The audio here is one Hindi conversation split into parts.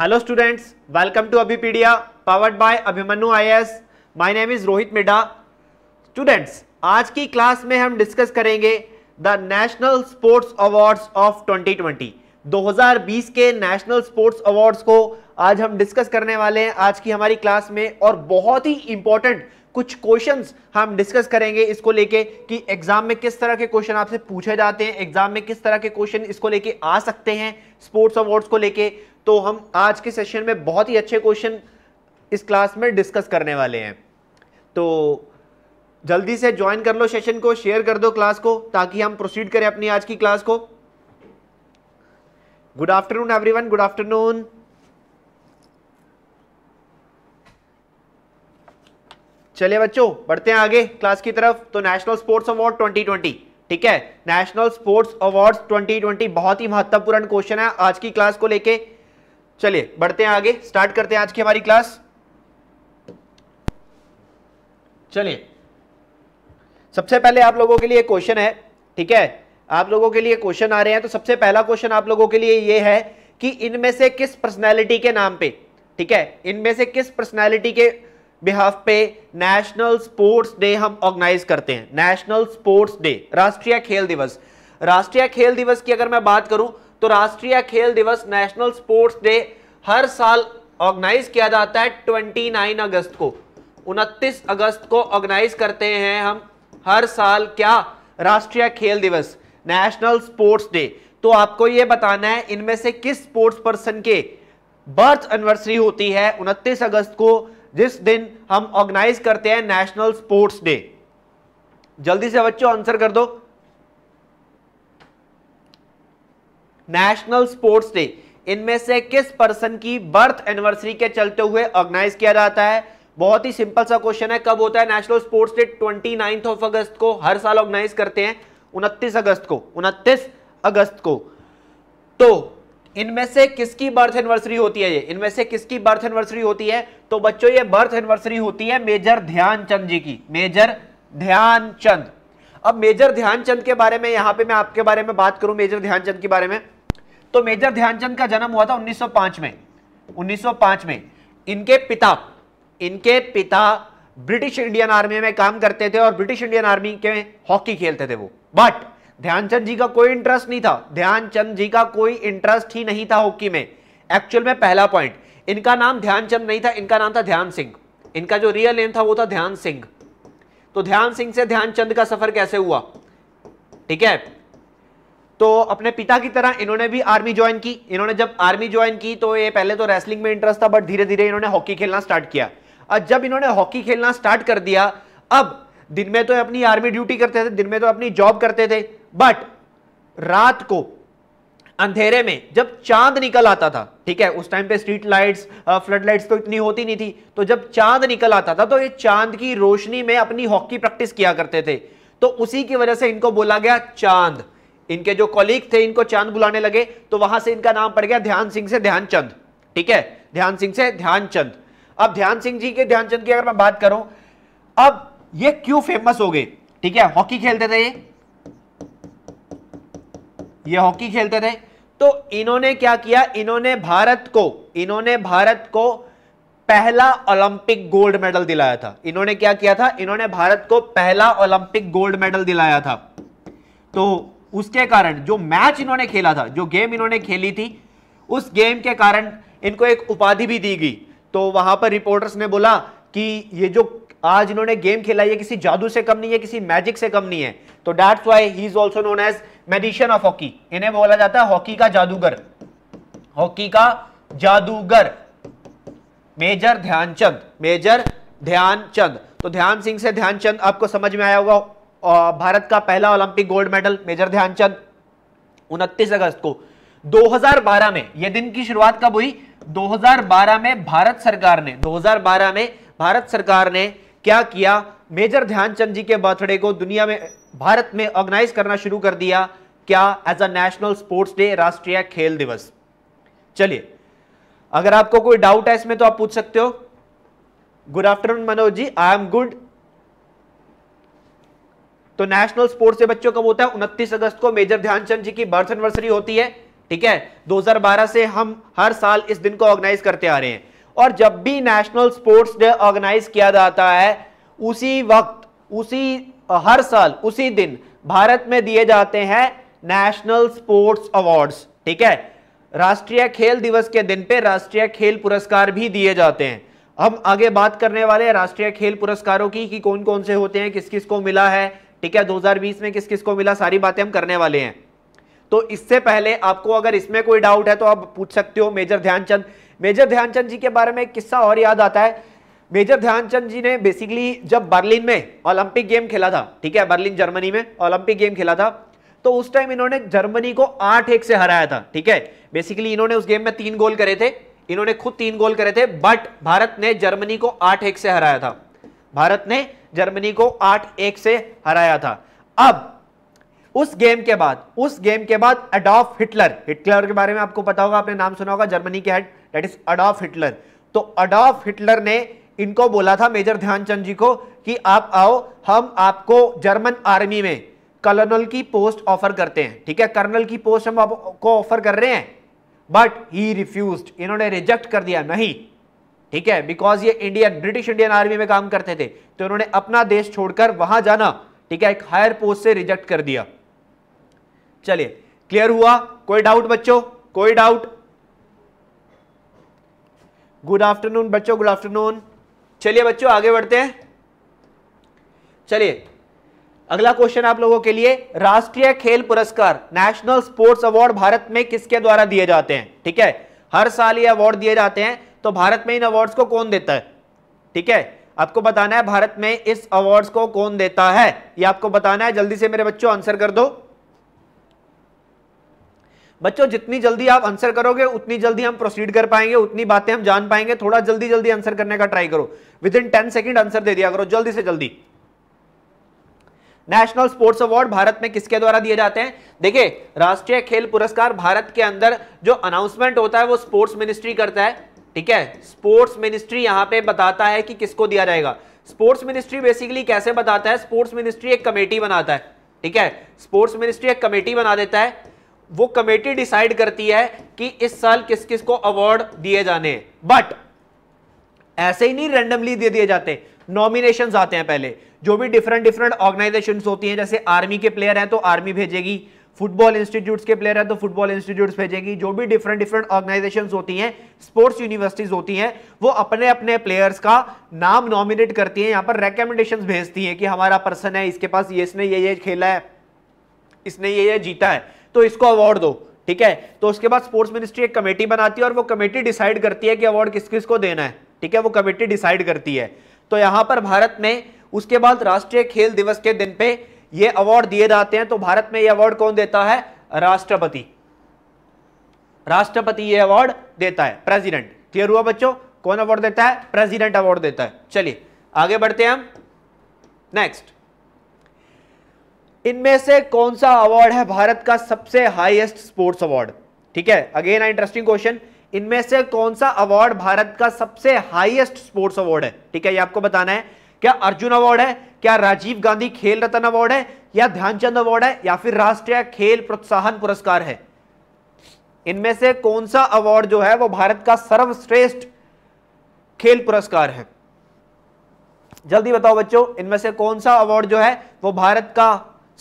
hello students welcome to Abhipedia powered by Abhimanyu IAS my name is Rohit Midha students आज की क्लास में हम डिस्कस करेंगे the national sports awards of 2020 2020 के नेशनल स्पोर्ट्स अवार्ड्स को आज हम डिस्कस करने वाले हैं आज की हमारी क्लास में और बहुत ही इंपॉर्टेंट कुछ क्वेश्चंस हम डिस्कस करेंगे इसको लेके कि एग्जाम में किस तरह के क्वेश्चन आपसे पूछे जाते हैं एग्जाम में किस तरह के क्वेश्चन इसको लेके आ सकते हैं स्पोर्ट्स अवार्ड्स को लेके तो हम आज के सेशन में बहुत ही अच्छे क्वेश्चन इस क्लास में डिस्कस करने वाले हैं तो जल्दी से ज्वाइन कर लो सेशन को शेयर कर दो क्लास को ताकि हम प्रोसीड करें अपनी आज की क्लास को good afternoon everyone good afternoon चलिए बच्चों बढ़ते हैं आगे क्लास की तरफ तो नेशनल स्पोर्ट्स अवार्ड 2020 ठीक है नेशनल स्पोर्ट्स अवार्ड्स 2020 बहुत ही महत्वपूर्ण क्वेश्चन है आज की क्लास को लेके चलिए बढ़ते हैं आगे स्टार्ट करते हैं आज की हमारी क्लास चलिए सबसे पहले आप लोगों के लिए क्वेश्चन है ठीक है आप लोगों के लिए क्वेश्चन आ रहे हैं तो सबसे पहला क्वेश्चन आप लोगों के लिए यह है कि इनमें से किस पर्सनैलिटी के नाम पे ठीक है इनमें से किस पर्सनैलिटी के बिहाफ पे नेशनल स्पोर्ट्स डे हम ऑर्गेनाइज करते हैं नेशनल स्पोर्ट्स डे राष्ट्रीय खेल दिवस राष्ट्रीय खेल दिवस की अगर मैं बात करूं तो राष्ट्रीय खेल दिवस नेशनल स्पोर्ट्स डे हर साल ऑर्गेनाइज किया जाता है 29 अगस्त को 29 अगस्त को ऑर्गेनाइज करते हैं हम हर साल क्या राष्ट्रीय खेल दिवस नेशनल स्पोर्ट्स डे तो आपको यह बताना है इनमें से किस स्पोर्ट्स पर्सन के बर्थ एनिवर्सरी होती है 29 अगस्त को जिस दिन हम ऑर्गेनाइज करते हैं नेशनल स्पोर्ट्स डे जल्दी से बच्चों आंसर कर दो नेशनल स्पोर्ट्स डे इनमें से किस पर्सन की बर्थ एनिवर्सरी के चलते हुए ऑर्गेनाइज किया जाता है बहुत ही सिंपल सा क्वेश्चन है कब होता है national sports day twenty of August को हर साल ऑर्गेनाइज करते हैं उनतीस अगस्त को उनतीस अगस्त को तो इनमें से किसकी बर्थ एनिवर्सरी होती है ये इनमें से किसकी बर्थ एनिवर्सरी होती है तो बच्चों ये बर्थ एनिवर्सरी होती है मेजर ध्यानचंद जी की मेजर ध्यानचंद अब मेजर ध्यानचंद के बारे में यहां पे मैं आपके बारे में बात करूं मेजर ध्यानचंद के बारे में तो मेजर ध्यानचंद का जन्म हुआ था 1905 में 1905 में इनके पिता इनके पिता ब्रिटिश इंडियन आर्मी में काम करते थे और ब्रिटिश इंडियन आर्मी के हॉकी खेलते थे वो बट ध्यानचंद जी का कोई इंटरेस्ट नहीं था ध्यानचंद जी का कोई इंटरेस्ट ही नहीं था हॉकी में एक्चुअल में पहला पॉइंट इनका नाम ध्यानचंद नहीं था इनका नाम था ध्यान सिंह इनका जो रियल नेम था वो था ध्यान सिंह तो ध्यान सिंह से ध्यानचंद का सफर कैसे हुआ ठीक है तो अपने पिता की तरह इन्होंने भी आर्मी ज्वाइन की इन्होंने जब आर्मी ज्वाइन की तो ये पहले तो रेसलिंग में इंटरेस्ट था बट धीरे धीरे इन्होंने हॉकी खेलना स्टार्ट किया और जब इन्होंने हॉकी खेलना स्टार्ट कर दिया अब दिन में तो अपनी आर्मी ड्यूटी करते थे दिन में तो अपनी जॉब करते थे बट रात को अंधेरे में जब चांद निकल आता था ठीक है उस टाइम पे स्ट्रीट लाइट्स फ्लड लाइट्स तो इतनी होती नहीं थी तो जब चांद निकल आता था तो ये चांद की रोशनी में अपनी हॉकी प्रैक्टिस किया करते थे तो उसी की वजह से इनको बोला गया चांद इनके जो कॉलीग थे इनको चांद बुलाने लगे तो वहां से इनका नाम पड़ गया ध्यान सिंह से ध्यानचंद ठीक है ध्यान सिंह से ध्यानचंद अब ध्यान सिंह जी के ध्यानचंद की अगर मैं बात करूं अब ये क्यों फेमस हो गए ठीक है हॉकी खेलते थे ये ये हॉकी खेलते थे तो इन्होंने क्या किया इन्होंने भारत को इन्होंने भारत को पहला ओलंपिक गोल्ड मेडल दिलाया था इन्होंने क्या किया था इन्होंने भारत को पहला ओलंपिक गोल्ड मेडल दिलाया था तो उसके कारण जो मैच इन्होंने खेला था जो गेम इन्होंने खेली थी उस गेम के कारण इनको एक उपाधि भी दी गई तो वहां पर रिपोर्टर्स ने बोला कि ये जो आज इन्होंने गेम खेला ये किसी जादू से कम नहीं है किसी मैजिक से कम नहीं है तो that's why he is also known as magician of hockey इन्हें बोला जाता है हॉकी का जादूगर हॉकी का जादूगर मेजर ध्यानचंद मेजर ध्यानचंद तो ध्यान सिंह से ध्यानचंद आपको समझ में आया होगा भारत का पहला Olympic gold medal major Dhyan Chand उनतीस अगस्त को 2012 में यह दिन की शुरुआत कब हुई 2012 में भारत सरकार ने 2012 में भारत सरकार ने क्या किया मेजर ध्यानचंद जी के बर्थडे को दुनिया में भारत में ऑर्गेनाइज करना शुरू कर दिया क्या as a national sports day राष्ट्रीय खेल दिवस चलिए अगर आपको कोई डाउट है इसमें तो आप पूछ सकते हो good afternoon Manoj ji I am good तो नेशनल स्पोर्ट्स डे बच्चों कब होता है उनतीस अगस्त को मेजर ध्यानचंद जी की बर्थ एनिवर्सरी होती है ठीक है 2012 से हम हर साल इस दिन को ऑर्गेनाइज करते आ रहे हैं और जब भी नेशनल स्पोर्ट्स डे ऑर्गेनाइज किया जाता है उसी वक्त उसी हर साल उसी दिन भारत में दिए जाते हैं नेशनल स्पोर्ट्स अवार्ड्स ठीक है राष्ट्रीय खेल दिवस के दिन पे राष्ट्रीय खेल पुरस्कार भी दिए जाते हैं हम आगे बात करने वाले हैं राष्ट्रीय खेल पुरस्कारों की कि कौन कौन से होते हैं किस किस को मिला है ठीक है 2020 में किस किस को मिला सारी बातें हम करने वाले हैं तो इससे पहले आपको अगर इसमें कोई डाउट है तो आप पूछ सकते हो मेजर ध्यानचंद मेजर ध्यानचंद जी के बारे में एक किस्सा और याद आता है मेजर ध्यानचंद जी ने बेसिकली जब बर्लिन में ओलंपिक गेम खेला था ठीक है बर्लिन जर्मनी में ओलंपिक गेम खेला था तो उस टाइम इन्होंने जर्मनी को आठ एक से हराया था ठीक है बेसिकली इन्होंने उस गेम में तीन गोल करे थे इन्होंने खुद तीन गोल करे थे बट भारत ने जर्मनी को आठ एक से हराया था भारत ने जर्मनी को आठ एक से हराया था अब उस गेम के बाद उस गेम के बाद अडॉफ हिटलर हिटलर के बारे में आपको पता होगा आपने नाम सुना होगा जर्मनी के head that is Adolf Hitler तो अडॉफ हिटलर ने इनको बोला था मेजर ध्यानचंद जी को कि आप आओ हम आपको जर्मन आर्मी में कर्नल की पोस्ट ऑफर करते हैं ठीक है कर्नल की पोस्ट हम आपको ऑफर कर रहे हैं बट ही रिफ्यूज इन्होंने रिजेक्ट कर दिया नहीं ठीक है बिकॉज ये इंडिया ब्रिटिश इंडियन आर्मी में काम करते थे तो उन्होंने अपना देश छोड़कर वहां जाना ठीक है एक हायर पोस्ट से रिजेक्ट कर दिया चलिए क्लियर हुआ कोई डाउट बच्चों कोई डाउट गुड आफ्टरनून बच्चों गुड आफ्टरनून चलिए बच्चों आगे बढ़ते हैं चलिए अगला क्वेश्चन आप लोगों के लिए राष्ट्रीय खेल पुरस्कार नेशनल स्पोर्ट्स अवार्ड भारत में किसके द्वारा दिए जाते हैं ठीक है हर साल ये अवार्ड दिए जाते हैं तो भारत में इन अवार्ड्स को कौन देता है ठीक है आपको बताना है भारत में इस अवार्ड्स को कौन देता है ये आपको बताना है जल्दी से मेरे बच्चों आंसर कर दो बच्चों जितनी जल्दी आप आंसर करोगे उतनी जल्दी हम प्रोसीड कर पाएंगे उतनी बातें हम जान पाएंगे थोड़ा जल्दी जल्दी आंसर करने का ट्राई करो within ten second answer दे दिया करो जल्दी से जल्दी नेशनल स्पोर्ट्स अवार्ड भारत में किसके द्वारा दिए जाते हैं देखिए राष्ट्रीय खेल पुरस्कार भारत के अंदर जो अनाउंसमेंट होता है वो स्पोर्ट्स मिनिस्ट्री करता है ठीक है स्पोर्ट्स मिनिस्ट्री यहां पे बताता है कि किसको दिया जाएगा स्पोर्ट्स मिनिस्ट्री बेसिकली कैसे बताता है स्पोर्ट्स मिनिस्ट्री एक कमेटी बनाता है ठीक है स्पोर्ट्स मिनिस्ट्री एक कमेटी बना देता है वो कमेटी डिसाइड करती है कि इस साल किस किस को अवार्ड दिए जाने बट ऐसे ही नहीं रेंडमली दे दिए जाते नॉमिनेशन आते हैं पहले जो भी डिफरेंट डिफरेंट ऑर्गेनाइजेशन होती हैं जैसे आर्मी के प्लेयर हैं तो आर्मी भेजेगी फुटबॉल इंस्टीट्यूट्स के प्लेयर हैं तो फुटबॉल इंस्टीट्यूट्स भेजेंगी जो भी डिफरेंट डिफरेंट ऑर्गेनाइजेशन होती हैं स्पोर्ट्स यूनिवर्सिटीज होती हैं वो अपने अपने प्लेयर्स का नाम नॉमिनेट करती हैं यहाँ पर रेकमेंडेशन भेजती हैं कि हमारा पर्सन है इसके पास ये इसने ये ये खेला है इसने ये ये जीता है तो इसको अवार्ड दो ठीक है तो उसके बाद स्पोर्ट्स मिनिस्ट्री एक कमेटी बनाती है और वो कमेटी डिसाइड करती है कि अवार्ड किस किस को देना है ठीक है वो कमेटी डिसाइड करती है तो यहां पर भारत में उसके बाद राष्ट्रीय खेल दिवस के दिन पे ये अवार्ड दिए जाते हैं तो भारत में यह अवार्ड कौन देता है राष्ट्रपति राष्ट्रपति ये अवार्ड देता है प्रेसिडेंट क्लियर हुआ बच्चों कौन अवार्ड देता है प्रेसिडेंट अवार्ड देता है चलिए आगे बढ़ते हैं हम नेक्स्ट इनमें से कौन सा अवार्ड है भारत का सबसे हाईएस्ट स्पोर्ट्स अवार्ड ठीक है अगेन इंटरेस्टिंग क्वेश्चन इनमें से कौन सा अवार्ड भारत का सबसे हाईएस्ट स्पोर्ट्स अवार्ड है ठीक है ये आपको बताना है क्या अर्जुन अवार्ड है क्या राजीव गांधी खेल रत्न अवार्ड है या ध्यानचंद अवार्ड है या फिर राष्ट्रीय खेल प्रोत्साहन पुरस्कार है इनमें से कौन सा अवार्ड जो है वो भारत का सर्वश्रेष्ठ खेल पुरस्कार है जल्दी बताओ बच्चों इनमें से कौन सा अवार्ड जो है वो भारत का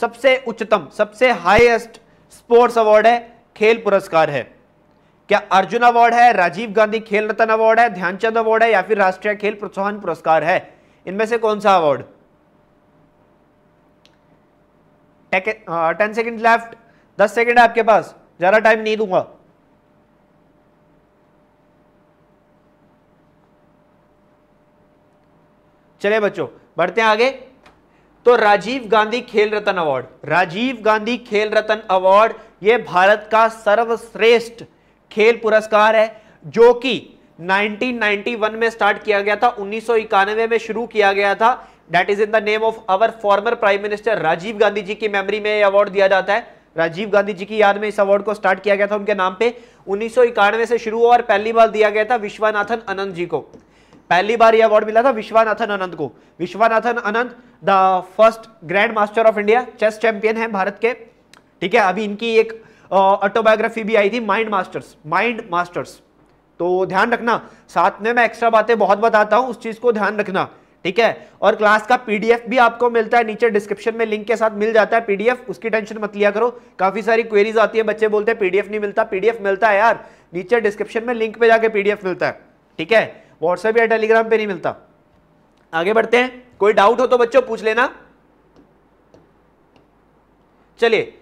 सबसे उच्चतम सबसे हाईएस्ट स्पोर्ट्स अवार्ड है खेल पुरस्कार है क्या अर्जुन अवार्ड है राजीव गांधी खेल रत्न अवार्ड है ध्यानचंद अवार्ड है या फिर राष्ट्रीय खेल प्रोत्साहन पुरस्कार है इनमें से कौन सा अवार्ड टेन सेकेंड लेफ्ट दस सेकेंड आपके पास ज़्यादा टाइम नहीं दूंगा चले बच्चों बढ़ते हैं आगे तो राजीव गांधी खेल रत्न अवार्ड राजीव गांधी खेल रत्न अवार्ड यह भारत का सर्वश्रेष्ठ खेल पुरस्कार है जो कि 1991 में स्टार्ट किया गया था उन्नीस में शुरू किया गया था that is in the name of our former prime minister Rajiv Gandhi ji की मेमोरी में अवार्ड दिया जाता है राजीव गांधी जी की याद में इस अवार्ड को स्टार्ट किया गया था उनके नाम पे उन्नीस से शुरू हुआ और पहली बार दिया गया था विश्वनाथन आनंद जी को पहली बार यह अवार्ड मिला था विश्वनाथन आनंद को Viswanathan Anand the first grand master of India chess champion है भारत के ठीक है अभी इनकी एक ऑटोबायोग्राफी भी आई थी माइंड मास्टर्स माइंड मास्टर्स तो ध्यान रखना साथ में मैं एक्स्ट्रा बातें बहुत बताता हूँ उस चीज़ को ध्यान रखना ठीक है और क्लास का पीडीएफ भी आपको मिलता है नीचे डिस्क्रिप्शन में लिंक के साथ मिल जाता है पीडीएफ उसकी टेंशन मत लिया करो काफी सारी क्वेरीज आती है बच्चे बोलते हैं पीडीएफ नहीं मिलता पीडीएफ मिलता है यार नीचे डिस्क्रिप्शन में लिंक पे जाके पीडीएफ मिलता है ठीक है व्हाट्सएप या टेलीग्राम पे नहीं मिलता आगे बढ़ते हैं कोई डाउट हो तो बच्चों पूछ लेना चलिए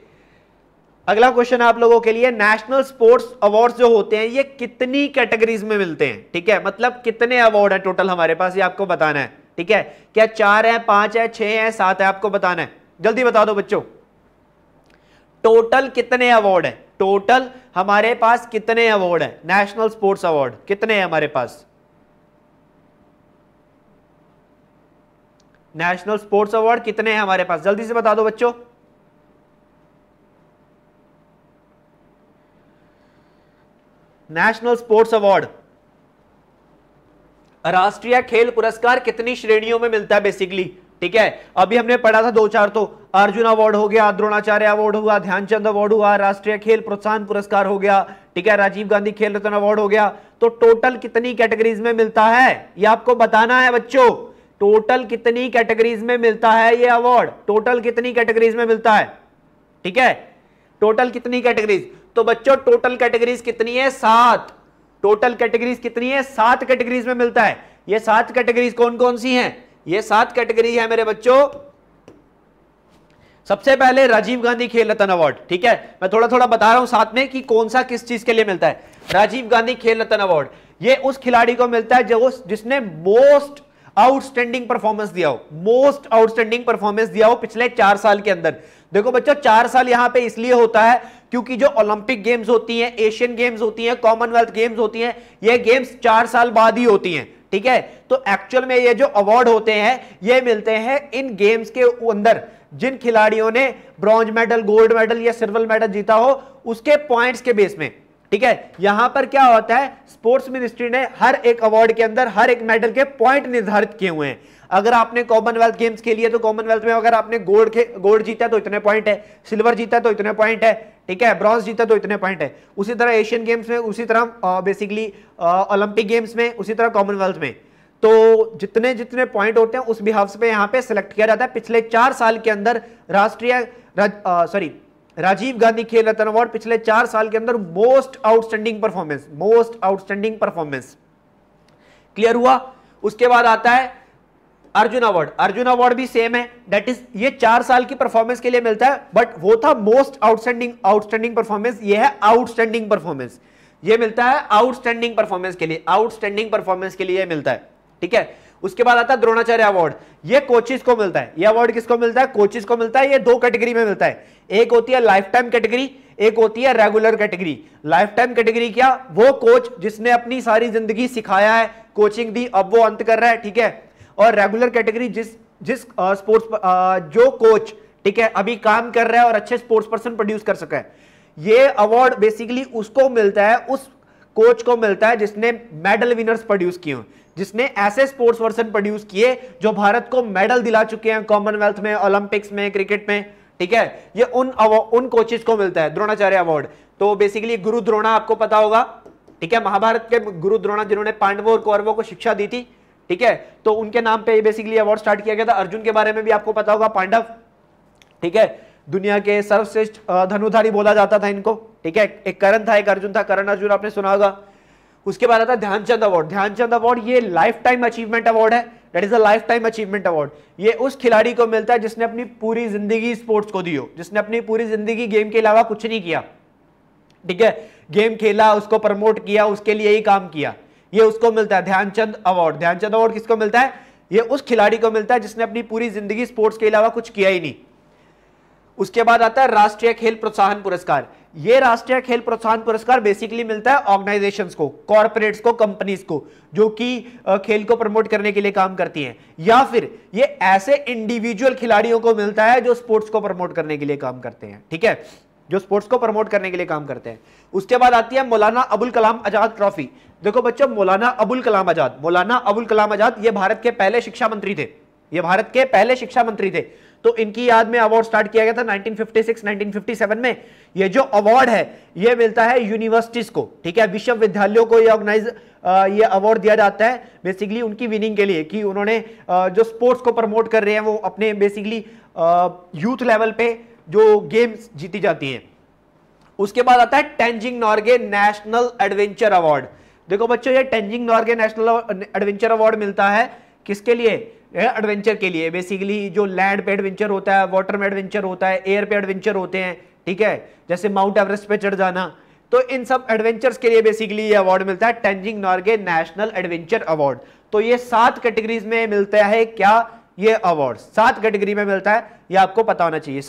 अगला क्वेश्चन आप लोगों के लिए नेशनल स्पोर्ट्स अवार्ड जो होते हैं ये कितनी कैटेगरीज में मिलते हैं ठीक है मतलब कितने अवार्ड है टोटल हमारे पास ये आपको बताना है ठीक है क्या चार है पांच है छह है सात है आपको बताना है जल्दी बता दो बच्चों टोटल कितने अवार्ड है टोटल हमारे पास कितने अवार्ड है नेशनल स्पोर्ट्स अवार्ड कितने हैं हमारे पास नेशनल स्पोर्ट्स अवार्ड कितने हैं हमारे पास जल्दी से बता दो बच्चों नेशनल स्पोर्ट्स अवार्ड राष्ट्रीय खेल पुरस्कार कितनी श्रेणियों में मिलता है बेसिकली ठीक है अभी हमने पढ़ा था दो चार तो अर्जुन अवार्ड हो गया द्रोणाचार्य अवार्ड हुआ ध्यानचंद अवार्ड हुआ राष्ट्रीय खेल प्रोत्साहन पुरस्कार हो गया ठीक है राजीव गांधी खेल रत्न अवार्ड हो गया तो टोटल कितनी कैटेगरीज में मिलता है ये आपको बताना है बच्चों टोटल कितनी कैटेगरीज में मिलता है ये अवार्ड टोटल कितनी कैटेगरीज में मिलता है ठीक है टोटल कितनी कैटेगरीज तो बच्चों टोटल कैटेगरीज कितनी है सात टोटल कैटेगरीज कितनी है सात कैटेगरीज में मिलता है ये सात कैटेगरीज कौन कौन सी हैं ये सात कैटेगरी है मेरे बच्चों सबसे पहले राजीव गांधी खेल रत्न अवार्ड ठीक है मैं थोड़ा थोड़ा बता रहा हूं साथ में कि कौन सा किस चीज के लिए मिलता है राजीव गांधी खेल रत्न अवार्ड ये उस खिलाड़ी को मिलता है जो जिसने मोस्ट आउटस्टैंडिंग परफॉर्मेंस दिया हो मोस्ट आउटस्टैंडिंग परफॉर्मेंस दिया हो पिछले चार साल के अंदर देखो बच्चों चार साल यहां पे इसलिए होता है क्योंकि जो ओलंपिक गेम्स होती हैं एशियन गेम्स होती हैं कॉमनवेल्थ गेम्स होती हैं ये गेम्स चार साल बाद ही होती हैं ठीक है तो एक्चुअल में ये जो अवार्ड होते हैं ये मिलते हैं इन गेम्स के अंदर जिन खिलाड़ियों ने ब्रॉन्ज मेडल गोल्ड मेडल या सिल्वर मेडल जीता हो उसके पॉइंट्स के बेस में ठीक है यहां पर क्या होता है स्पोर्ट्स मिनिस्ट्री ने हर एक अवार्ड के अंदर हर एक मेडल के पॉइंट निर्धारित किए हुए हैं अगर आपने कॉमनवेल्थ गेम्स खेली है तो कॉमनवेल्थ में अगर आपने गोल्ड गोल्ड जीता तो इतने पॉइंट है सिल्वर जीता है तो इतने पॉइंट है ठीक है ब्रॉन्ज जीता तो इतने पॉइंट है उसी तरह एशियन गेम्स में उसी तरह बेसिकली ओलंपिक गेम्स में उसी तरह कॉमनवेल्थ में तो जितने जितने पॉइंट होते हैं उस बिहाव पे यहां पे सिलेक्ट किया जाता है पिछले चार साल के अंदर राष्ट्रीय सॉरी राजीव गांधी खेल रत्न अवार्ड पिछले चार साल के अंदर most outstanding performance most outstanding performance clear हुआ उसके बाद आता है अर्जुन अवार्ड अर्जुन अवार्ड भी सेम है दैट इज ये चार साल की परफॉर्मेंस के लिए मिलता है बट वो था मोस्ट आउटस्टैंडिंग आउटस्टैंडिंग परफॉर्मेंस ये है आउटस्टैंडिंग परफॉर्मेंस ये मिलता है आउटस्टैंडिंग परफॉर्मेंस के लिए आउटस्टैंडिंग परफॉर्मेंस के लिए मिलता है ठीक है उसके बाद आता है द्रोणाचार्य अवार्ड ये कोचिज को मिलता है ये अवार्ड किसको मिलता है कोचिज को मिलता है ये दो कैटेगरी में मिलता है एक होती है लाइफ टाइम कैटेगरी एक होती है regular category life time category क्या वो कोच जिसने अपनी सारी जिंदगी सिखाया है कोचिंग दी अब वो अंत कर रहा है ठीक है और रेगुलर कैटेगरी जिस जिस स्पोर्ट्स जो कोच ठीक है अभी काम कर रहा है और अच्छे स्पोर्ट्स पर्सन प्रोड्यूस कर सका है ये अवार्ड बेसिकली उसको मिलता है उस कोच को मिलता है जिसने मेडल विनर्स प्रोड्यूस किए जिसने ऐसे स्पोर्ट्स पर्सन प्रोड्यूस किए जो भारत को मेडल दिला चुके हैं कॉमनवेल्थ में ओलंपिक्स में क्रिकेट में ठीक है ये उन उन कोचेस को मिलता है द्रोणाचार्य अवार्ड तो बेसिकली गुरु द्रोणा आपको पता होगा ठीक है महाभारत के गुरु द्रोणा जिन्होंने पांडवों और कौरवों को शिक्षा दी थी ठीक है तो उनके नाम पे बेसिकली अवार्ड स्टार्ट किया गया था अर्जुन के बारे में भी आपको पता होगा पांडव ठीक है दुनिया के सर्वश्रेष्ठ धनुधारी बोला जाता था इनको ठीक है एक करण था एक अर्जुन था करण अर्जुन आपने सुना होगा उसके बाद आता ध्यानचंद अवार्ड ध्यानचंद अवार्ड ये लाइफ टाइम अचीवमेंट अवार्ड है that is a life time achievement award ये उस खिलाड़ी को मिलता है जिसने अपनी पूरी जिंदगी स्पोर्ट्स को दियो जिसने अपनी पूरी जिंदगी गेम के अलावा कुछ नहीं किया ठीक है गेम खेला उसको प्रमोट किया उसके लिए ही काम किया ये उसको मिलता है ध्यानचंद अवार्ड ध्यानचंद अवार्ड किसको मिलता है ये उस खिलाड़ी को मिलता है जिसने अपनी पूरी जिंदगी स्पोर्ट्स के अलावा कुछ किया ही नहीं उसके बाद आता है राष्ट्रीय खेल प्रोत्साहन पुरस्कार ये राष्ट्रीय खेल प्रोत्साहन पुरस्कार बेसिकली मिलता है ऑर्गेनाइजेशंस को कॉर्पोरेट्स को कंपनीज को जो कि खेल को प्रमोट करने के लिए काम करती हैं या फिर ये ऐसे इंडिविजुअल खिलाड़ियों को मिलता है जो स्पोर्ट्स को प्रमोट करने के लिए काम करते हैं ठीक है जो स्पोर्ट्स को प्रमोट करने के लिए काम करते हैं उसके बाद आती है मौलाना अबुल कलाम आजाद ट्रॉफी देखो बच्चों मौलाना अबुल कलाम आजाद मौलाना अबुल कलाम आजाद ये भारत के पहले शिक्षा मंत्री थे ये भारत के पहले शिक्षा मंत्री थे तो इनकी याद में अवार्ड स्टार्ट किया गया था 1956 1957 में ये जो अवार्ड है ये मिलता है यूनिवर्सिटीज को ठीक है विश्वविद्यालयों को ये ऑर्गेनाइज ये अवार्ड दिया जाता है बेसिकली उनकी विनिंग के लिए कि उन्होंने जो स्पोर्ट्स को प्रमोट कर रहे हैं वो अपने बेसिकली यूथ लेवल पे जो गेम्स जीती जाती है उसके बाद आता है Tenzing Norgay national adventure award देखो बच्चों ये Tenzing Norgay national adventure award मिलता है किसके लिए एडवेंचर के लिए बेसिकली जो लैंड पे एडवेंचर होता है वाटर में एडवेंचर होता है एयर पे एडवेंचर होते हैं ठीक है जैसे माउंट एवरेस्ट पे चढ़ जाना तो इन सब एडवेंचर्स के लिए बेसिकली ये अवार्ड मिलता है Tenzing Norgay national adventure award तो ये सात कैटेगरीज में मिलता है क्या ये अवार्ड सात कैटेगरी में मिलता है ये आपको पता होना चाहिए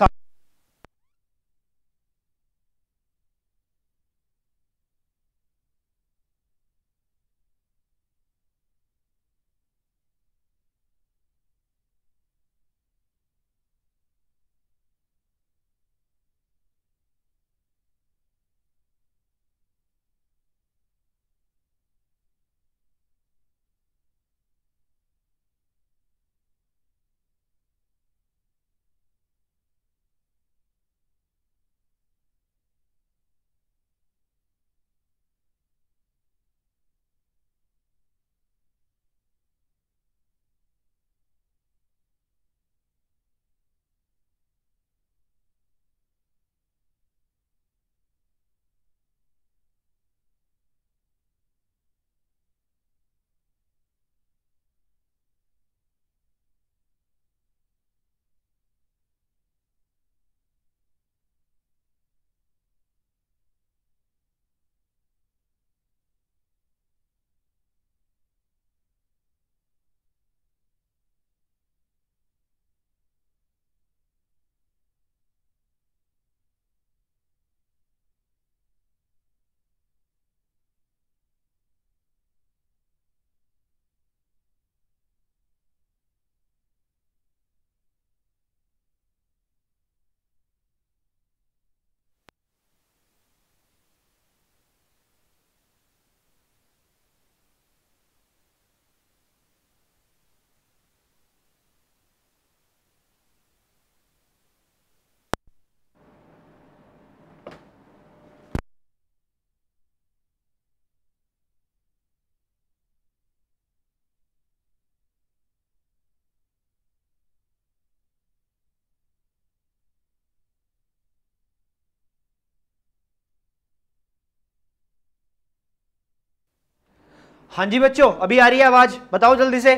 हाँ जी बच्चों अभी आ रही है आवाज बताओ जल्दी से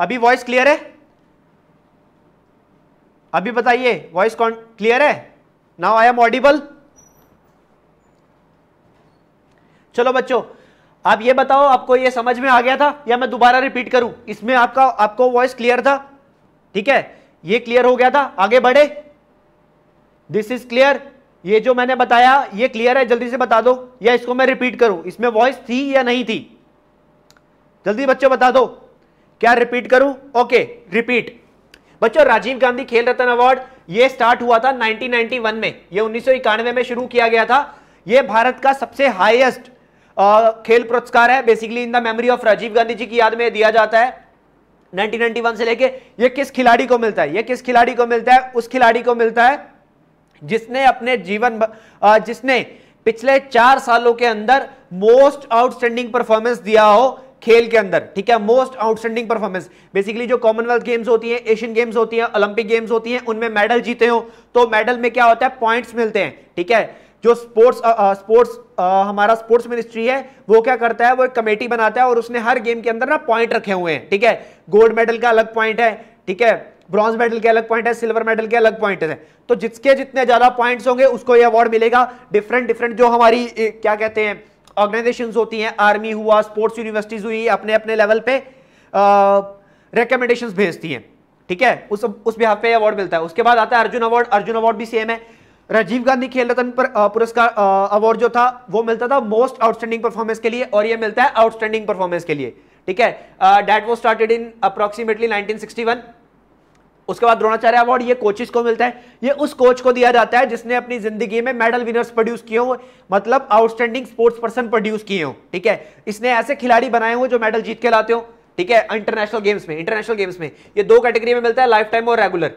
अभी वॉइस क्लियर है अभी बताइए वॉइस कौन क्लियर है नाउ आई एम ऑडिबल चलो बच्चों आप ये बताओ आपको ये समझ में आ गया था या मैं दोबारा रिपीट करूं इसमें आपका आपको वॉइस क्लियर था ठीक है ये क्लियर हो गया था आगे बढ़े दिस इज क्लियर ये जो मैंने बताया ये क्लियर है जल्दी से बता दो या इसको मैं रिपीट करूं इसमें वॉइस थी या नहीं थी जल्दी बच्चों बता दो क्या रिपीट करूं ओके रिपीट बच्चों राजीव गांधी खेल रत्न अवार्ड ये स्टार्ट हुआ था 1991 में ये उन्नीस में शुरू किया गया था ये भारत का सबसे हाईएस्ट खेल पुरस्कार है basically in the memory of Rajiv Gandhi ji की याद में दिया जाता है 1991 से लेके ये किस खिलाड़ी को मिलता है ये किस खिलाड़ी को मिलता है उस खिलाड़ी को मिलता है जिसने अपने जीवन जिसने पिछले चार सालों के अंदर मोस्ट आउटस्टैंडिंग परफॉर्मेंस दिया हो खेल के अंदर ठीक है मोस्ट आउटस्टैंडिंग परफॉर्मेंस बेसिकली जो कॉमनवेल्थ गेम्स होती हैं एशियन गेम्स होती हैं ओलंपिक गेम्स होती हैं उनमें मेडल जीते हो तो मेडल में क्या होता है पॉइंट्स मिलते हैं ठीक है जो स्पोर्ट्स स्पोर्ट्स हमारा स्पोर्ट्स मिनिस्ट्री है वो क्या करता है वो एक कमेटी बनाता है और उसने हर गेम के अंदर ना पॉइंट रखे हुए हैं ठीक है गोल्ड मेडल का अलग पॉइंट है ठीक है ब्रॉन्ज मेडल के अलग पॉइंट है सिल्वर मेडल के अलग पॉइंट है तो जिसके जितने ज्यादा पॉइंट्स होंगे उसको ये अवार्ड मिलेगा डिफरेंट डिफरेंट जो हमारी क्या कहते हैं ऑर्गेनाइजेशन होती हैं आर्मी हुआ स्पोर्ट्स यूनिवर्सिटीज हुई अपने अपने लेवल पे रिकमेंडेशन भेजती हैं ठीक है उस उस बिहार पे अवार्ड मिलता है उसके बाद आता है अर्जुन अवार्ड अर्जुन अवार्ड भी सेम है राजीव गांधी खेल रत्न पुरस्कार अवार्ड जो था वो मिलता था मोस्ट आउटस्टैंडिंग परफॉर्मेंस के लिए और ये मिलता है आउटस्टैंडिंग परफॉर्मेंस के लिए ठीक है डेट वो स्टार्टेड इन अप्रोक्सीमेटली नाइनटीन उसके बाद द्रोणाचार्य अवार्ड ये कोचिस को मिलता है ये उस कोच को दिया जाता है जिसने अपनी जिंदगी में मेडल विनर्स प्रोड्यूस किए हो मतलब आउटस्टैंडिंग स्पोर्ट्स पर्सन प्रोड्यूस किए हो ठीक है इसने ऐसे खिलाड़ी बनाए हो जो मेडल जीत के लाते हो ठीक है इंटरनेशनल गेम्स में इंटरनेशनल गेम्स में ये दो कैटेगरी में मिलता है लाइफ टाइम और रेगुलर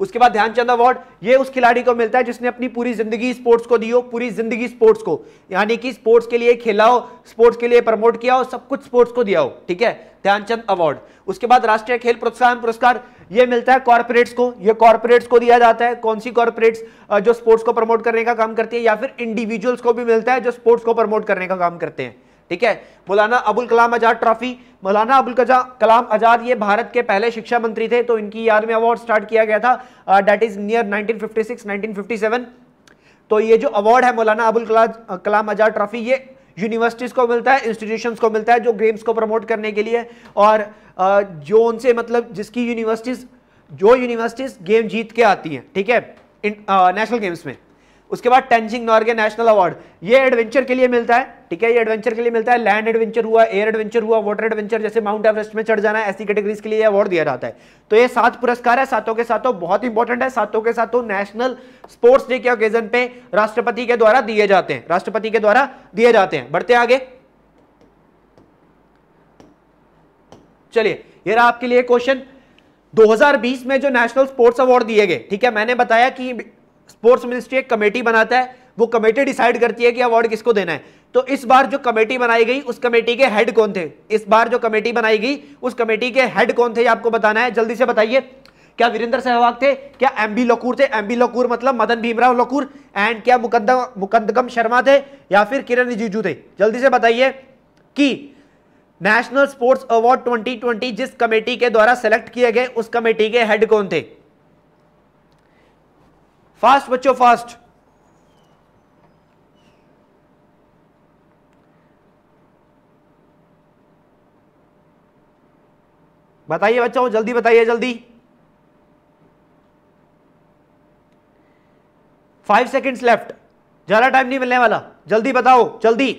उसके बाद ध्यानचंद अवार्ड ये उस खिलाड़ी को मिलता है जिसने अपनी पूरी जिंदगी स्पोर्ट्स को दी हो पूरी जिंदगी स्पोर्ट्स को यानी कि स्पोर्ट्स के लिए खेला हो स्पोर्ट्स के लिए प्रमोट किया हो सब कुछ स्पोर्ट्स को दिया हो ठीक है ध्यानचंद अवार्ड उसके बाद राष्ट्रीय खेल प्रोत्साहन पुरस्कार ये मिलता है कॉर्पोरेट्स को ये कॉर्पोरेट्स को दिया जाता है कौन सी कॉर्पोरेट्स जो स्पोर्ट्स को प्रमोट करने का काम करती है या फिर इंडिविजुअल्स को भी मिलता है जो स्पोर्ट्स को प्रमोट करने का काम करते हैं ठीक है मौलाना अबुल कलाम आज़ाद ट्रॉफी मौलाना अबुल कलाम आज़ाद ये भारत के पहले शिक्षा मंत्री थे तो इनकी याद में अवार्ड स्टार्ट किया गया था डेट इज़ नियर 1956 1957 तो ये जो अवार्ड है मौलाना अबुल uh, कलाम आज़ाद ट्रॉफी ये यूनिवर्सिटीज़ को मिलता है इंस्टीट्यूशंस को मिलता है जो गेम्स को प्रमोट करने के लिए और uh, जो उनसे मतलब जिसकी यूनिवर्सिटीज़ जो यूनिवर्सिटीज़ गेम जीत के आती हैं ठीक है नेशनल गेम्स uh, में उसके बाद टेंजिंग नॉर्गे नेशनल अवार्ड ये एडवेंचर के लिए मिलता है ठीक है ये एडवेंचर के लिए मिलता है लैंड एडवेंचर हुआ एयर एडवेंचर हुआ वाटर एडवेंचर जैसे माउंट एवरेस्ट में चढ़ जाना ऐसी कैटेगरीज के लिए अवार्ड दिया जाता है तो ये सात पुरस्कार है सातों के सातों बहुत इंपॉर्टेंट है सातों के सातों नेशनल स्पोर्ट्स डे के ओकेजन पे राष्ट्रपति के द्वारा दिए जाते हैं राष्ट्रपति के द्वारा दिए जाते हैं बढ़ते आगे चलिए ये रहा आपके लिए क्वेश्चन 2020 में जो नेशनल स्पोर्ट्स अवार्ड दिए गए ठीक है मैंने बताया कि स्पोर्ट्स मिनिस्ट्री एक कमेटी बनाता है वो कमेटी डिसाइड करती है कि अवार्ड किसको देना है तो इस बार जो कमेटी बनाई गई उस कमेटी के हेड कौन थे इस बार जो कमेटी बनाई गई उस कमेटी के हेड कौन थे आपको बताना है जल्दी से बताइए क्या वीरेंद्र सहवाग थे क्या एम बी लकूर थे एम बी लकूर मतलब मदन भीमराव लकूर एंड क्या मुकंद मुकंदगम शर्मा थे या फिर किरण रिजिजू थे जल्दी से बताइए कि नेशनल स्पोर्ट्स अवार्ड 2020 जिस कमेटी के द्वारा सेलेक्ट किए गए उस कमेटी के हेड कौन थे फास्ट बच्चों फास्ट बताइए बच्चों जल्दी बताइए जल्दी फाइव सेकेंड्स लेफ्ट ज्यादा टाइम नहीं मिलने वाला जल्दी बताओ जल्दी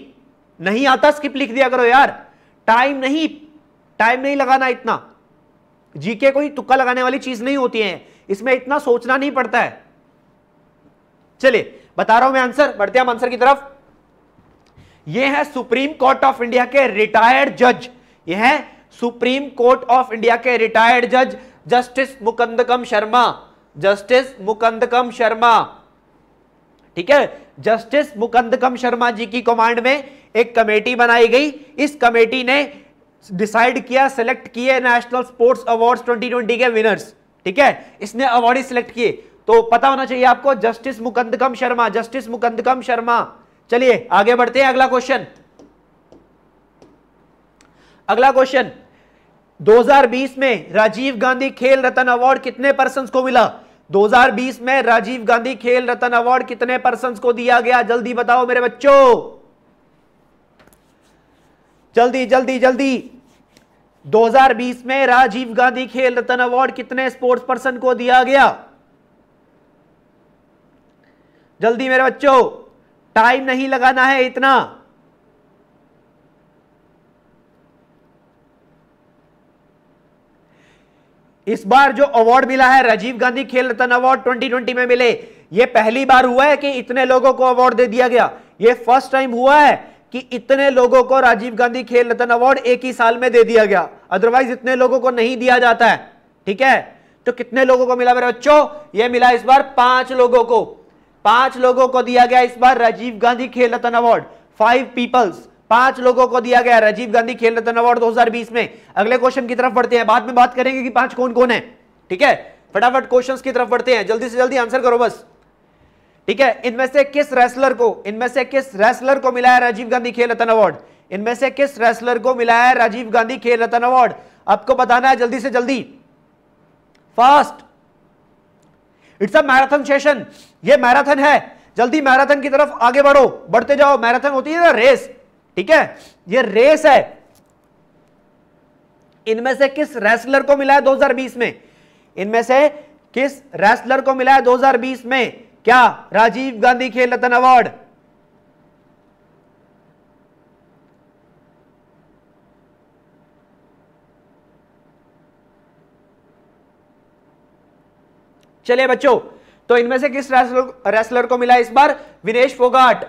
नहीं आता स्किप लिख दिया करो यार टाइम नहीं टाइम नहीं लगाना इतना जीके कोई तुक्का लगाने वाली चीज नहीं होती है इसमें इतना सोचना नहीं पड़ता है चलिए बता रहा हूं मैं आंसर बढ़ते हम आंसर की तरफ ये है सुप्रीम कोर्ट ऑफ इंडिया के रिटायर्ड जज ये है सुप्रीम कोर्ट ऑफ इंडिया के रिटायर्ड जज जस्टिस मुकंदकम शर्मा जस्टिस मुकंदकम शर्मा ठीक है जस्टिस मुकंदकम शर्मा जी की कमांड में एक कमेटी बनाई गई इस कमेटी ने डिसाइड किया सिलेक्ट किए नेशनल स्पोर्ट्स अवार्ड्स 2020 के विनर्स ठीक है इसने अवार्ड सिलेक्ट किए तो पता होना चाहिए आपको जस्टिस मुकंदकम शर्मा जस्टिस मुकंदकम शर्मा चलिए आगे बढ़ते हैं अगला क्वेश्चन अगला क्वेश्चन 2020 में राजीव गांधी खेल रत्न अवार्ड कितने पर्सन को मिला 2020 में राजीव गांधी खेल रत्न अवार्ड कितने पर्सन को दिया गया जल्दी बताओ मेरे बच्चों जल्दी जल्दी जल्दी 2020 में राजीव गांधी खेल रत्न अवार्ड कितने स्पोर्ट्स पर्सन को दिया गया जल्दी मेरे बच्चों टाइम नहीं लगाना है इतना इस बार जो अवार्ड मिला है राजीव गांधी खेल रत्न अवार्ड 2020 में मिले ये पहली बार हुआ है कि इतने लोगों को अवार्ड दे दिया गया ये फर्स्ट टाइम हुआ है कि इतने लोगों को राजीव गांधी खेल रत्न अवार्ड एक ही साल में दे दिया गया अदरवाइज इतने लोगों को नहीं दिया जाता है ठीक है तो कितने लोगों को मिला मेरे बच्चों ये मिला इस बार पांच लोगों को पांच लोगों को दिया गया इस बार Rajiv Gandhi Khel Ratna award five peoples पांच लोगों को दिया गया राजीव गांधी खेल रत्न अवार्ड 2020 में अगले क्वेश्चन की तरफ बढ़ते हैं बाद में बात करेंगे कि पांच कौन कौन है ठीक है फटाफट क्वेश्चंस की तरफ बढ़ते हैं जल्दी से जल्दी आंसर करो बस ठीक है इनमें से किस रेसलर को इनमें से किस रेसलर को मिला है राजीव गांधी खेल रत्न अवार्ड इनमें से किस रेसलर को मिला है राजीव गांधी खेल रत्न अवार्ड आपको बताना है जल्दी से जल्दी fast it's a marathon session ये मैराथन है जल्दी मैराथन की तरफ आगे बढ़ो बढ़ते जाओ मैराथन होती है ना रेस ठीक है ये रेस है इनमें से किस रेसलर को मिला है 2020 में इनमें से किस रेसलर को मिला है 2020 में क्या राजीव गांधी खेल रत्न अवार्ड चलिए बच्चों तो इनमें से किस रेसलर रेसलर को मिला इस बार विनेश फोगाट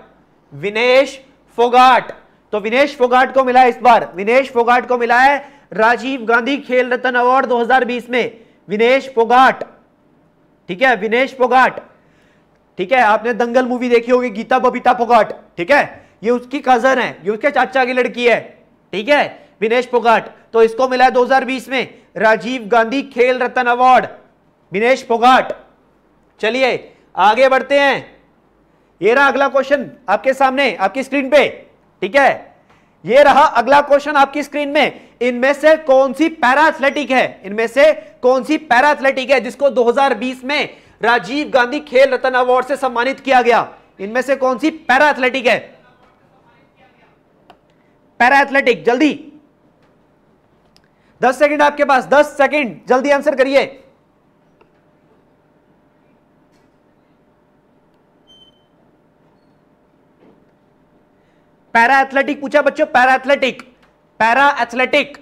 विनेश फोगाट तो विनेश फोगाट को मिला इस बार विनेश फोगाट को मिला है राजीव गांधी खेल रत्न अवार्ड 2020 में विनेश फोगाट ठीक है विनेश फोगाट ठीक है आपने दंगल मूवी देखी होगी गीता बबीता फोगाट ठीक है ये उसकी कजन है ये उसके चाचा की लड़की है ठीक है विनेश फोगाट तो इसको मिला है 2020 में राजीव गांधी खेल रत्न अवार्ड विनेश फोगाट चलिए आगे बढ़ते हैं ये रहा अगला क्वेश्चन आपके सामने आपकी स्क्रीन पे ठीक है ये रहा अगला क्वेश्चन आपकी स्क्रीन में इनमें से कौन सी पैरा एथलेटिक है इनमें से कौन सी पैरा एथलेटिक है जिसको 2020 में राजीव गांधी खेल रत्न अवार्ड से सम्मानित किया गया इनमें से कौन सी पैरा एथलेटिक है पैरा एथलेटिक जल्दी दस सेकंड आपके पास दस सेकंड जल्दी आंसर करिए पैरा एथलेटिक पूछा बच्चों पैरा एथलेटिक पैरा एथलेटिक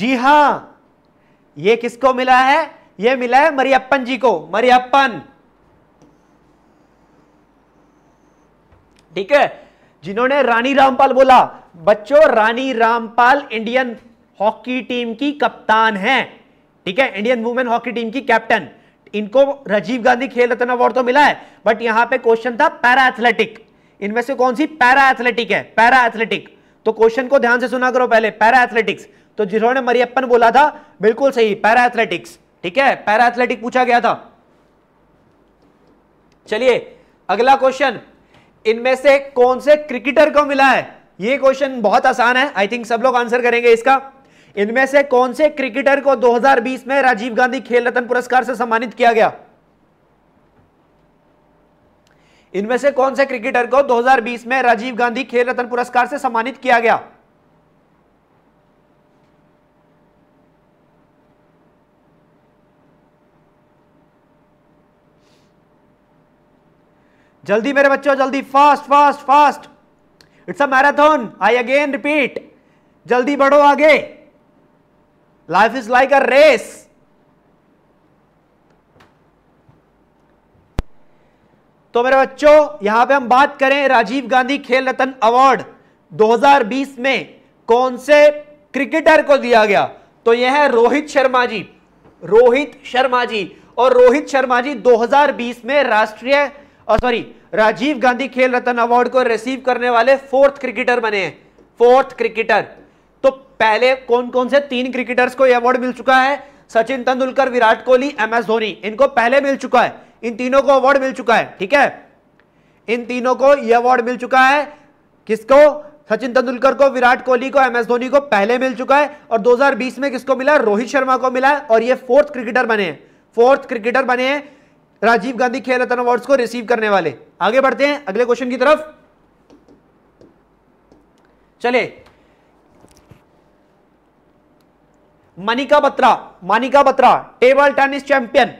जी हां ये किसको मिला है ये मिला है मरियप्पन जी को मरियप्पन ठीक है जिन्होंने रानी रामपाल बोला बच्चों Rani Rampal Indian hockey team की कप्तान है ठीक है इंडियन वुमेन हॉकी टीम की कैप्टन इनको राजीव गांधी खेल रत्न अवार्ड तो मिला है बट यहां पे क्वेश्चन था पैरा एथलेटिक इनमें से कौन सी पैरा एथलेटिक है पैरा एथलेटिक तो क्वेश्चन को ध्यान से सुना करो पहले पैरा एथलेटिक्स तो जिन्होंने मरियप्पन बोला था बिल्कुल सही पैरा एथलेटिक्स ठीक है पैरा एथलेटिक पूछा गया था चलिए अगला क्वेश्चन इनमें से कौन से क्रिकेटर को मिला है यह क्वेश्चन बहुत आसान है आई थिंक सब लोग आंसर करेंगे इसका इनमें से कौन से क्रिकेटर को 2020 में राजीव गांधी खेल रत्न पुरस्कार से सम्मानित किया गया इनमें से कौन से क्रिकेटर को 2020 में राजीव गांधी खेल रत्न पुरस्कार से सम्मानित किया गया जल्दी मेरे बच्चों जल्दी fast fast fast it's a marathon I again repeat जल्दी बढ़ो आगे life is like a race तो मेरे बच्चों यहां पे हम बात करें राजीव गांधी खेल रत्न अवार्ड 2020 में कौन से क्रिकेटर को दिया गया तो यह है रोहित शर्मा जी रोहित शर्मा जी और रोहित शर्मा जी 2020 में राष्ट्रीय सॉरी राजीव गांधी खेल रत्न अवार्ड को रिसीव करने वाले फोर्थ क्रिकेटर बने हैं फोर्थ क्रिकेटर तो पहले कौन कौन से तीन क्रिकेटर्स को अवार्ड मिल चुका है सचिन तेंदुलकर विराट कोहली एम एस धोनी इनको पहले मिल चुका है इन तीनों को अवार्ड मिल चुका है ठीक है इन तीनों को यह अवार्ड मिल चुका है किसको सचिन तेंदुलकर को विराट कोहली को एम एस धोनी को पहले मिल चुका है और 2020 में किसको मिला रोहित शर्मा को मिला है और ये फोर्थ क्रिकेटर बने हैं फोर्थ क्रिकेटर बने हैं राजीव गांधी खेल रत्न अवार्ड को रिसीव करने वाले आगे बढ़ते हैं अगले क्वेश्चन की तरफ चले Manika Batra Manika Batra table tennis champion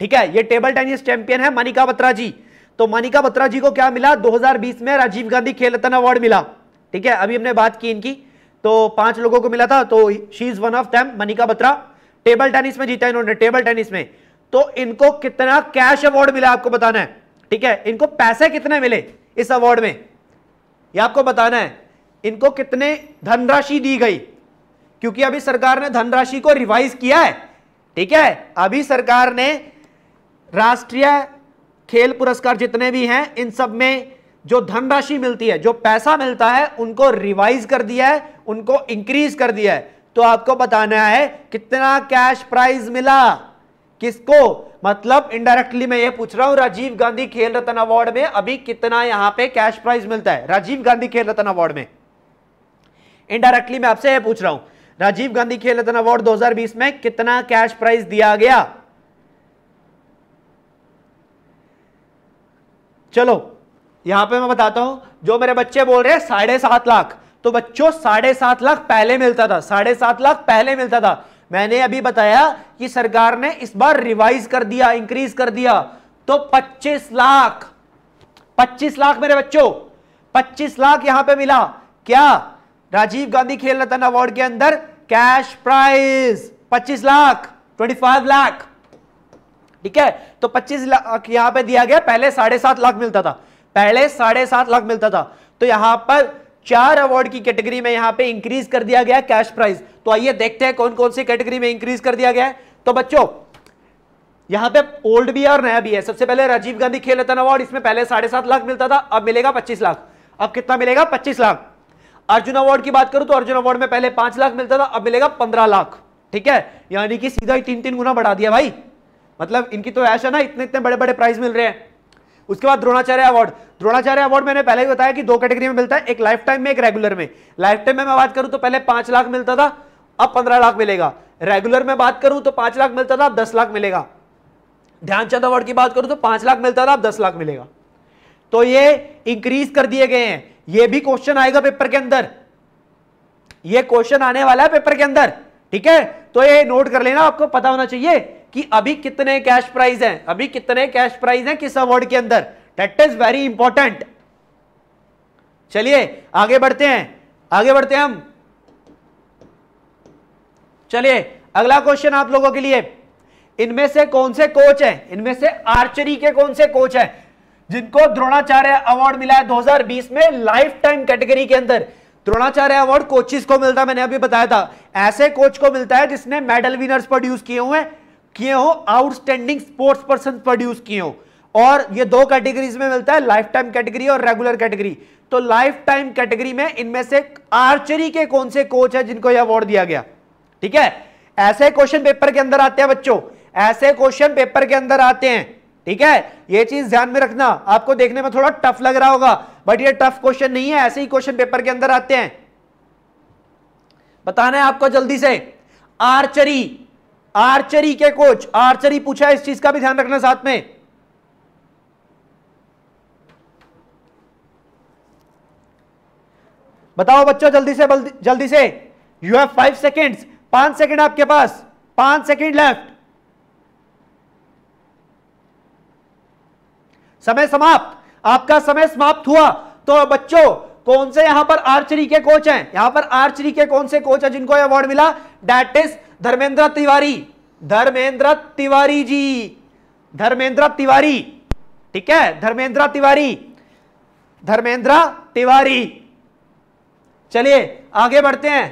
ठीक है ये टेबल टेनिस चैंपियन है मनिका बत्रा जी तो मनिका बत्रा जी को क्या मिला 2020 में राजीव गांधी खेल रत्न अवार्ड मिला ठीक है अभी हमने बात की इनकी तो पांच लोगों को मिला था तो she is one of them Manika Batra table tennis में जीता इन्होंने टेबल टेनिस में तो इनको कितना कैश अवार्ड मिला आपको बताना है ठीक है इनको पैसे कितने मिले इस अवार्ड में ये आपको बताना है इनको कितने धनराशि दी गई क्योंकि अभी सरकार ने धनराशि को रिवाइज किया है ठीक है अभी सरकार ने राष्ट्रीय खेल पुरस्कार जितने भी हैं इन सब में जो धनराशि मिलती है जो पैसा मिलता है उनको रिवाइज कर दिया है उनको इंक्रीज कर दिया है तो आपको बताना है कितना कैश प्राइज मिला किसको मतलब इनडायरेक्टली मैं ये पूछ रहा हूं राजीव गांधी खेल रत्न अवार्ड में अभी कितना यहां पे कैश प्राइज मिलता है राजीव गांधी खेल रत्न अवार्ड में इनडायरेक्टली मैं आपसे ये पूछ रहा हूं राजीव गांधी खेल रत्न अवार्ड 2020 में कितना कैश प्राइज दिया गया चलो यहां पे मैं बताता हूं जो मेरे बच्चे बोल रहे हैं साढ़े सात लाख तो बच्चों साढ़े सात लाख पहले मिलता था साढ़े सात लाख पहले मिलता था मैंने अभी बताया कि सरकार ने इस बार रिवाइज कर दिया इंक्रीज कर दिया तो 25 लाख 25 लाख मेरे बच्चों 25 लाख यहां पे मिला क्या राजीव गांधी खेल रत्न अवार्ड के अंदर कैश प्राइज 25 लाख 25 लाख ठीक है तो 25 लाख यहां पे दिया गया पहले साढ़े सात लाख मिलता था पहले साढ़े सात लाख मिलता था तो यहां पर चार अवार्ड की कैटेगरी में यहां पे इंक्रीज कर दिया गया कैश प्राइस तो आइए देखते हैं कौन कौन सी कैटेगरी में इंक्रीज कर दिया गया तो बच्चों यहां पे ओल्ड भी है और नया भी है सबसे पहले राजीव गांधी खेल रत्न अवार्ड इसमें पहले साढ़े सात लाख मिलता था अब मिलेगा पच्चीस लाख अब कितना मिलेगा पच्चीस लाख अर्जुन अवार्ड की बात करूं तो अर्जुन अवार्ड में पहले पांच लाख मिलता था अब मिलेगा पंद्रह लाख ठीक है यानी कि सीधा ही तीन तीन गुना बढ़ा दिया भाई मतलब इनकी तो ऐसा ना इतने इतने बड़े बड़े प्राइज मिल रहे हैं उसके बाद द्रोणाचार्य अवार्ड द्रोणाचार्य अवार्ड मैंने पहले ही बताया कि दो कैटेगरी में मिलता है एक लाइफ टाइम में एक रेगुलर में लाइफ टाइम में मैं बात करूं तो पहले पांच लाख मिलता था अब पंद्रह लाख मिलेगा रेगुलर में बात करूं तो पांच लाख मिलता था अब दस लाख मिलेगा ध्यानचंद अवार्ड की बात करूं तो पांच लाख मिलता था अब दस लाख मिलेगा तो ये इंक्रीज कर दिए गए हैं ये भी क्वेश्चन आएगा पेपर के अंदर ये क्वेश्चन आने वाला है पेपर के अंदर ठीक है तो ये नोट कर लेना आपको पता होना चाहिए कि अभी कितने कैश प्राइस हैं अभी कितने कैश प्राइस हैं किस अवार्ड के अंदर दैट इज वेरी इंपॉर्टेंट चलिए आगे बढ़ते हैं आगे बढ़ते हैं हम चलिए अगला क्वेश्चन आप लोगों के लिए इनमें से कौन से कोच हैं इनमें से आर्चरी के कौन से कोच हैं जिनको द्रोणाचार्य अवार्ड मिला है 2020 में लाइफ टाइम कैटेगरी के अंदर द्रोणाचार्य अवार्ड कोचिस को मिलता है मैंने अभी बताया था ऐसे कोच को मिलता है जिसने मेडल विनर्स प्रोड्यूस किए हुए हैं किए हो आउटस्टैंडिंग स्पोर्ट्स पर्सन प्रोड्यूस किए हो और ये दो कैटेगरीज में मिलता है लाइफ टाइम कैटेगरी और रेगुलर कैटेगरी तो लाइफ टाइम कैटेगरी में इनमें से आर्चरी के कौन से कोच है जिनको यह अवार्ड दिया गया ठीक है ऐसे क्वेश्चन पेपर के अंदर आते हैं बच्चों ऐसे क्वेश्चन पेपर के अंदर आते हैं ठीक है ये चीज ध्यान में रखना आपको देखने में थोड़ा टफ लग रहा होगा बट ये टफ क्वेश्चन नहीं है ऐसे ही क्वेश्चन पेपर के अंदर आते हैं बताना है आपको जल्दी से आर्चरी आर्चरी के कोच आर्चरी पूछा इस चीज का भी ध्यान रखना साथ में बताओ बच्चों जल्दी से जल्दी से यू हैव फाइव सेकेंड्स पांच सेकेंड आपके पास पांच सेकेंड लेफ्ट समय समाप्त आपका समय समाप्त हुआ तो बच्चों कौन से यहां पर आर्चरी के कोच हैं यहां पर आर्चरी के कौन से कोच है जिनको अवार्ड मिला डेट इज धर्मेंद्र तिवारी धर्मेंद्र तिवारी जी धर्मेंद्र तिवारी ठीक है धर्मेंद्र तिवारी धर्मेंद्र तिवारी चलिए आगे बढ़ते हैं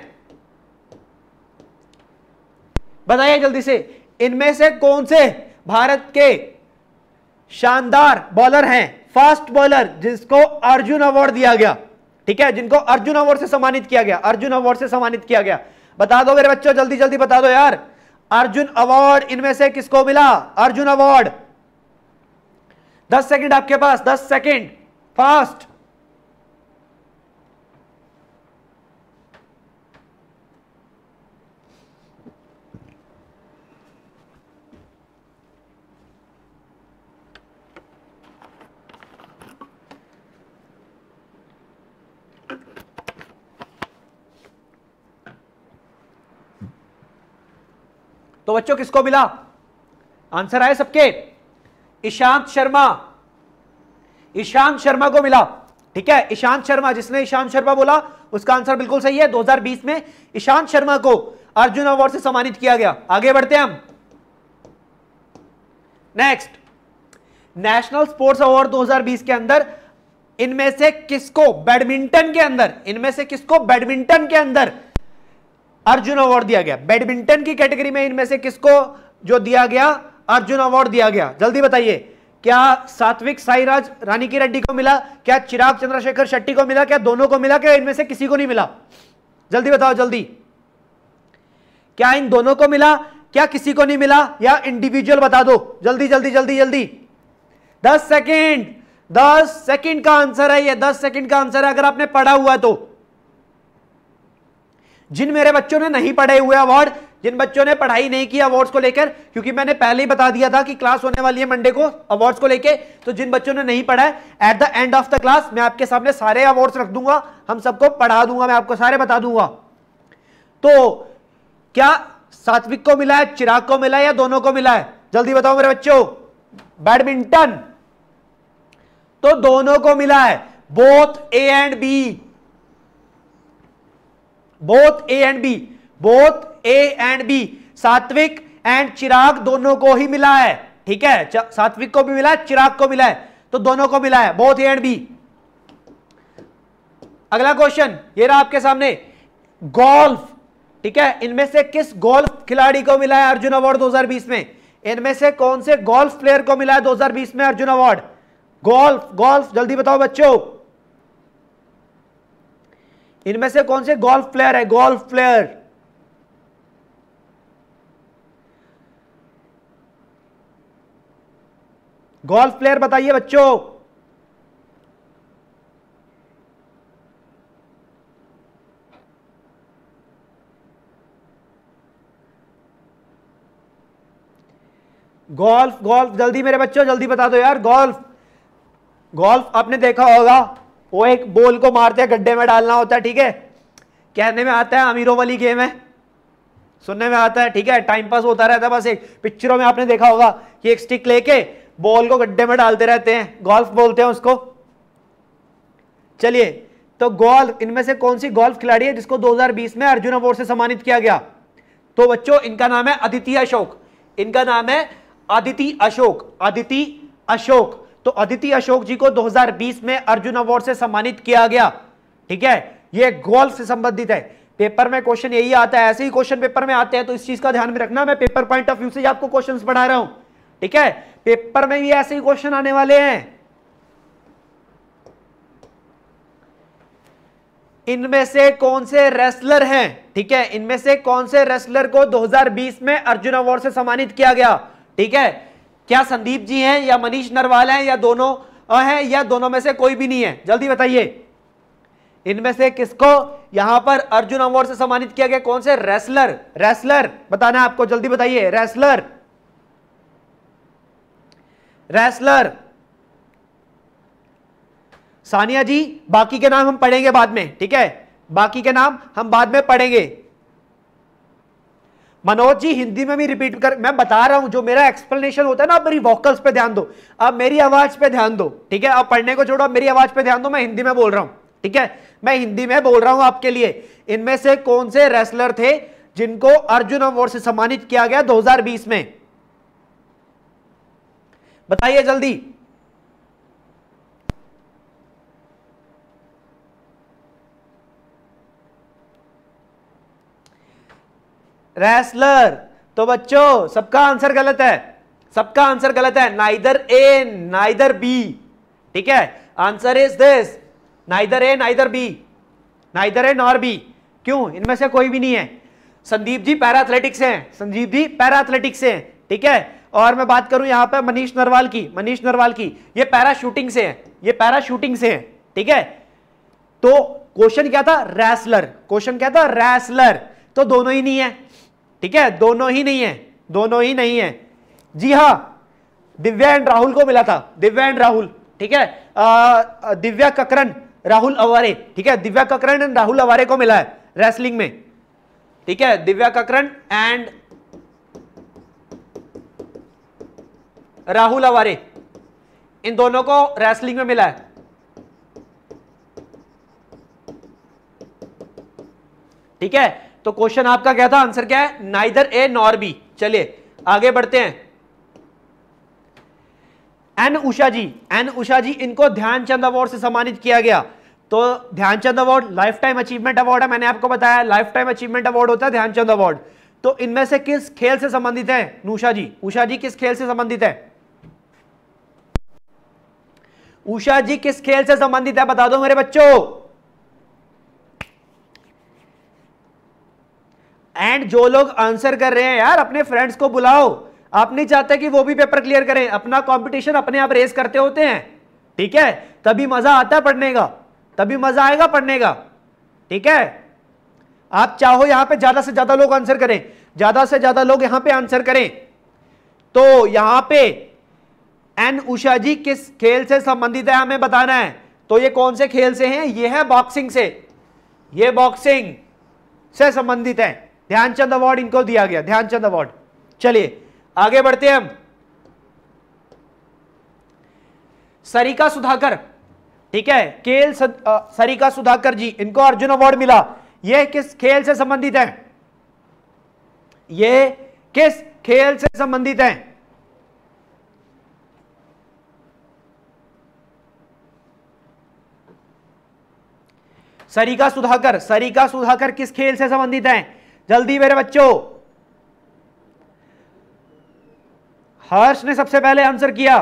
बताइए जल्दी से इनमें से कौन से भारत के शानदार बॉलर हैं फास्ट बॉलर जिसको अर्जुन अवार्ड दिया गया ठीक है जिनको अर्जुन अवार्ड से सम्मानित किया गया अर्जुन अवार्ड से सम्मानित किया गया बता दो मेरे बच्चों जल्दी जल्दी बता दो यार अर्जुन अवार्ड इनमें से किसको मिला अर्जुन अवार्ड दस सेकंड आपके पास दस सेकंड फास्ट तो बच्चों किसको मिला आंसर आए सबके ईशांत शर्मा ईशांत शर्मा को मिला ठीक है ईशांत शर्मा जिसने ईशांत शर्मा बोला उसका आंसर बिल्कुल सही है 2020 में ईशांत शर्मा को अर्जुन अवार्ड से सम्मानित किया गया आगे बढ़ते हैं हम नेक्स्ट नेशनल स्पोर्ट्स अवार्ड 2020 के अंदर इनमें से किसको बैडमिंटन के अंदर इनमें से किसको बैडमिंटन के अंदर अर्जुन अवार्ड दिया गया बैडमिंटन की कैटेगरी में इनमें से किसको जो दिया गया अर्जुन अवार्ड दिया गया जल्दी बताइए क्या सात्विक साईराज रानी की रेड्डी को मिला क्या चिराग चंद्रशेखर शेट्टी को मिला क्या दोनों को मिला क्या इनमें से किसी को नहीं मिला जल्दी बताओ जल्दी क्या इन दोनों को मिला क्या किसी को नहीं मिला या इंडिविजुअल बता दो जल्दी जल्दी जल्दी जल्दी दस सेकेंड दस सेकेंड का आंसर है यह दस सेकेंड का आंसर है अगर आपने पढ़ा हुआ है तो जिन मेरे बच्चों ने नहीं पढ़े हुए अवार्ड जिन बच्चों ने पढ़ाई नहीं की अवार्ड्स को लेकर क्योंकि मैंने पहले ही बता दिया था कि क्लास होने वाली है मंडे को अवार्ड्स को लेकर तो जिन बच्चों ने नहीं पढ़ा है at the end of the class मैं आपके सामने सारे अवार्ड्स रख दूंगा हम सबको पढ़ा दूंगा मैं आपको सारे बता दूंगा तो क्या सात्विक को मिला है चिराग को मिला है या दोनों को मिला है जल्दी बताओ मेरे बच्चों बैडमिंटन तो दोनों को मिला है both A and B both A and B both A and B Satwik and Chirag दोनों को ही मिला है ठीक है सात्विक को भी मिला है चिराग को मिला है तो दोनों को मिला है बोथ ए एंड बी अगला क्वेश्चन ये रहा आपके सामने गोल्फ ठीक है इनमें से किस गोल्फ खिलाड़ी को मिला है अर्जुन अवार्ड 2020 में इनमें से कौन से गोल्फ प्लेयर को मिला है 2020 में अर्जुन अवार्ड गोल्फ गोल्फ जल्दी बताओ बच्चों इनमें से कौन से गोल्फ प्लेयर है गोल्फ प्लेयर गोल्फ प्लेयर बताइए बच्चों गोल्फ गोल्फ जल्दी मेरे बच्चों जल्दी बता दो यार गोल्फ गोल्फ आपने देखा होगा वो एक बॉल को मारते हैं गड्ढे में डालना होता है ठीक है कहने में आता है अमीरों वाली गेम है सुनने में आता है ठीक है टाइम पास होता रहता है बस एक पिक्चरों में आपने देखा होगा कि एक स्टिक लेके बॉल को गड्ढे में डालते रहते हैं गोल्फ बोलते हैं उसको चलिए तो गोल्फ इनमें से कौन सी गोल्फ खिलाड़ी है जिसको 2020 में अर्जुन अवार्ड से सम्मानित किया गया तो बच्चों इनका नाम है अदिति अशोक इनका नाम है अदिति अशोक अदिति अशोक तो अदिति अशोक जी को 2020 में अर्जुन अवार्ड से सम्मानित किया गया ठीक है ये गोल्फ से संबंधित है पेपर में क्वेश्चन यही आता है ऐसे ही क्वेश्चन पेपर में आते हैं तो इस चीज का ध्यान में रखना मैं पेपर पॉइंट ऑफ व्यू से आपको क्वेश्चन पढ़ा रहा हूं ठीक है पेपर में भी ऐसे ही क्वेश्चन आने वाले हैं इनमें से कौन से रेसलर हैं ठीक है इनमें से कौन से रेसलर को 2020 में अर्जुन अवार्ड से सम्मानित किया गया ठीक है क्या संदीप जी हैं या मनीष नरवाल हैं या दोनों हैं या दोनों में से कोई भी नहीं है जल्दी बताइए इनमें से किसको यहां पर अर्जुन अवार्ड से सम्मानित किया गया कौन से रेसलर रेसलर बताना आपको जल्दी बताइए रेसलर रेसलर सानिया जी बाकी के नाम हम पढ़ेंगे बाद में ठीक है बाकी के नाम हम बाद में पढ़ेंगे मनोज जी हिंदी में भी रिपीट कर मैं बता रहा हूं जो मेरा एक्सप्लेनेशन होता है ना मेरी वॉकल्स पे ध्यान दो अब मेरी आवाज पे ध्यान दो ठीक है अब पढ़ने को छोड़ो मेरी आवाज पे ध्यान दो मैं हिंदी में बोल रहा हूं ठीक है मैं हिंदी में बोल रहा हूं आपके लिए इनमें से कौन से रेसलर थे जिनको अर्जुन अवार्ड से सम्मानित किया गया 2020 में बताइए जल्दी रेसलर तो बच्चों सबका आंसर गलत है सबका आंसर गलत है नाइदर ए नाइदर बी ठीक है answer is this neither A neither B neither A nor B क्यों इनमें से कोई भी नहीं है संदीप जी पैरा एथलेटिक्स हैं संदीप जी पैरा एथलेटिक्स हैं ठीक है और मैं बात करूं यहां पर मनीष नरवाल की मनीष नरवाल की ये पैरा शूटिंग से है ये पैरा शूटिंग से है ठीक है तो क्वेश्चन क्या था रैसलर क्वेश्चन क्या था रैसलर तो दोनों ही नहीं है ठीक है दोनों ही नहीं है दोनों ही नहीं है जी हाँ दिव्या एंड राहुल को मिला था दिव्या एंड राहुल ठीक है दिव्या ककरन राहुल अवारे ठीक है दिव्या ककरन एंड राहुल अवारे को मिला है रेसलिंग में ठीक है दिव्या ककरन एंड राहुल अवारे इन दोनों को रेसलिंग में मिला है ठीक है तो क्वेश्चन आपका क्या था आंसर क्या है नाइदर ए नॉर बी चलिए आगे बढ़ते हैं एन उषा जी एन उषा जी इनको ध्यानचंद अवार्ड से सम्मानित किया गया तो Dhyan Chand award life time achievement award है मैंने आपको बताया लाइफ टाइम अचीवमेंट अवार्ड होता है ध्यानचंद अवार्ड तो इनमें से किस खेल से संबंधित है नूषा जी उषा जी किस खेल से संबंधित है उषा जी किस खेल से संबंधित है बता दो मेरे बच्चों एंड जो लोग आंसर कर रहे हैं यार अपने फ्रेंड्स को बुलाओ आप नहीं चाहते कि वो भी पेपर क्लियर करें अपना कंपटीशन अपने आप रेस करते होते हैं ठीक है तभी मजा आता है पढ़ने का तभी मजा आएगा पढ़ने का ठीक है आप चाहो यहां पे ज्यादा से ज्यादा लोग आंसर करें ज्यादा से ज्यादा लोग यहां पे आंसर करें तो यहां पे एन उषा जी किस खेल से संबंधित है हमें बताना है तो ये कौन से खेल से हैं यह है बॉक्सिंग से ये बॉक्सिंग से संबंधित है ध्यानचंद अवार्ड इनको दिया गया ध्यानचंद अवार्ड चलिए आगे बढ़ते हैं हम सरिका सुधाकर ठीक है केल सरिका सुधाकर जी इनको अर्जुन अवार्ड मिला ये किस खेल से संबंधित है ये किस खेल से संबंधित है सरिका सुधाकर सरिका सुधाकर किस खेल से संबंधित है जल्दी मेरे बच्चों हर्ष ने सबसे पहले आंसर किया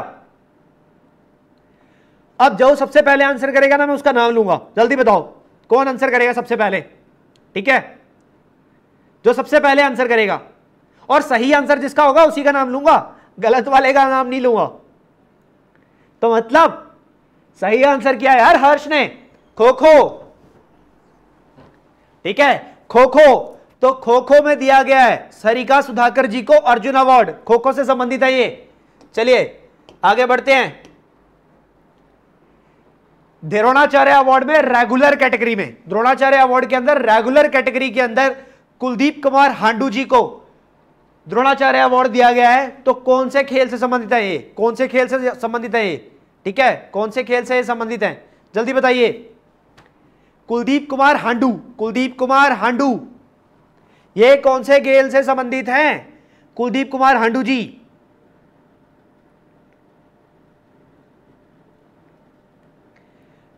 अब जो सबसे पहले आंसर करेगा ना मैं उसका नाम लूंगा जल्दी बताओ कौन आंसर करेगा सबसे पहले ठीक है जो सबसे पहले आंसर करेगा और सही आंसर जिसका होगा उसी का नाम लूंगा गलत वाले का नाम नहीं लूंगा तो मतलब सही आंसर किया है यार हर्ष ने खो खो ठीक है खो खो तो खो खो में दिया गया है सरिका सुधाकर जी को अर्जुन अवार्ड खो खो से संबंधित है ये चलिए आगे बढ़ते हैं द्रोणाचार्य अवार्ड में रेगुलर कैटेगरी में द्रोणाचार्य अवार्ड के अंदर रेगुलर कैटेगरी के अंदर कुलदीप कुमार हांडू जी को द्रोणाचार्य अवार्ड दिया गया है तो कौन से खेल से संबंधित है ये कौन से खेल से संबंधित है ये ठीक है कौन से खेल से ये संबंधित है जल्दी बताइए कुलदीप कुमार हांडू कुलदीप कुमार हांडू ये कौन से गेल से संबंधित हैं कुलदीप कुमार हांडू जी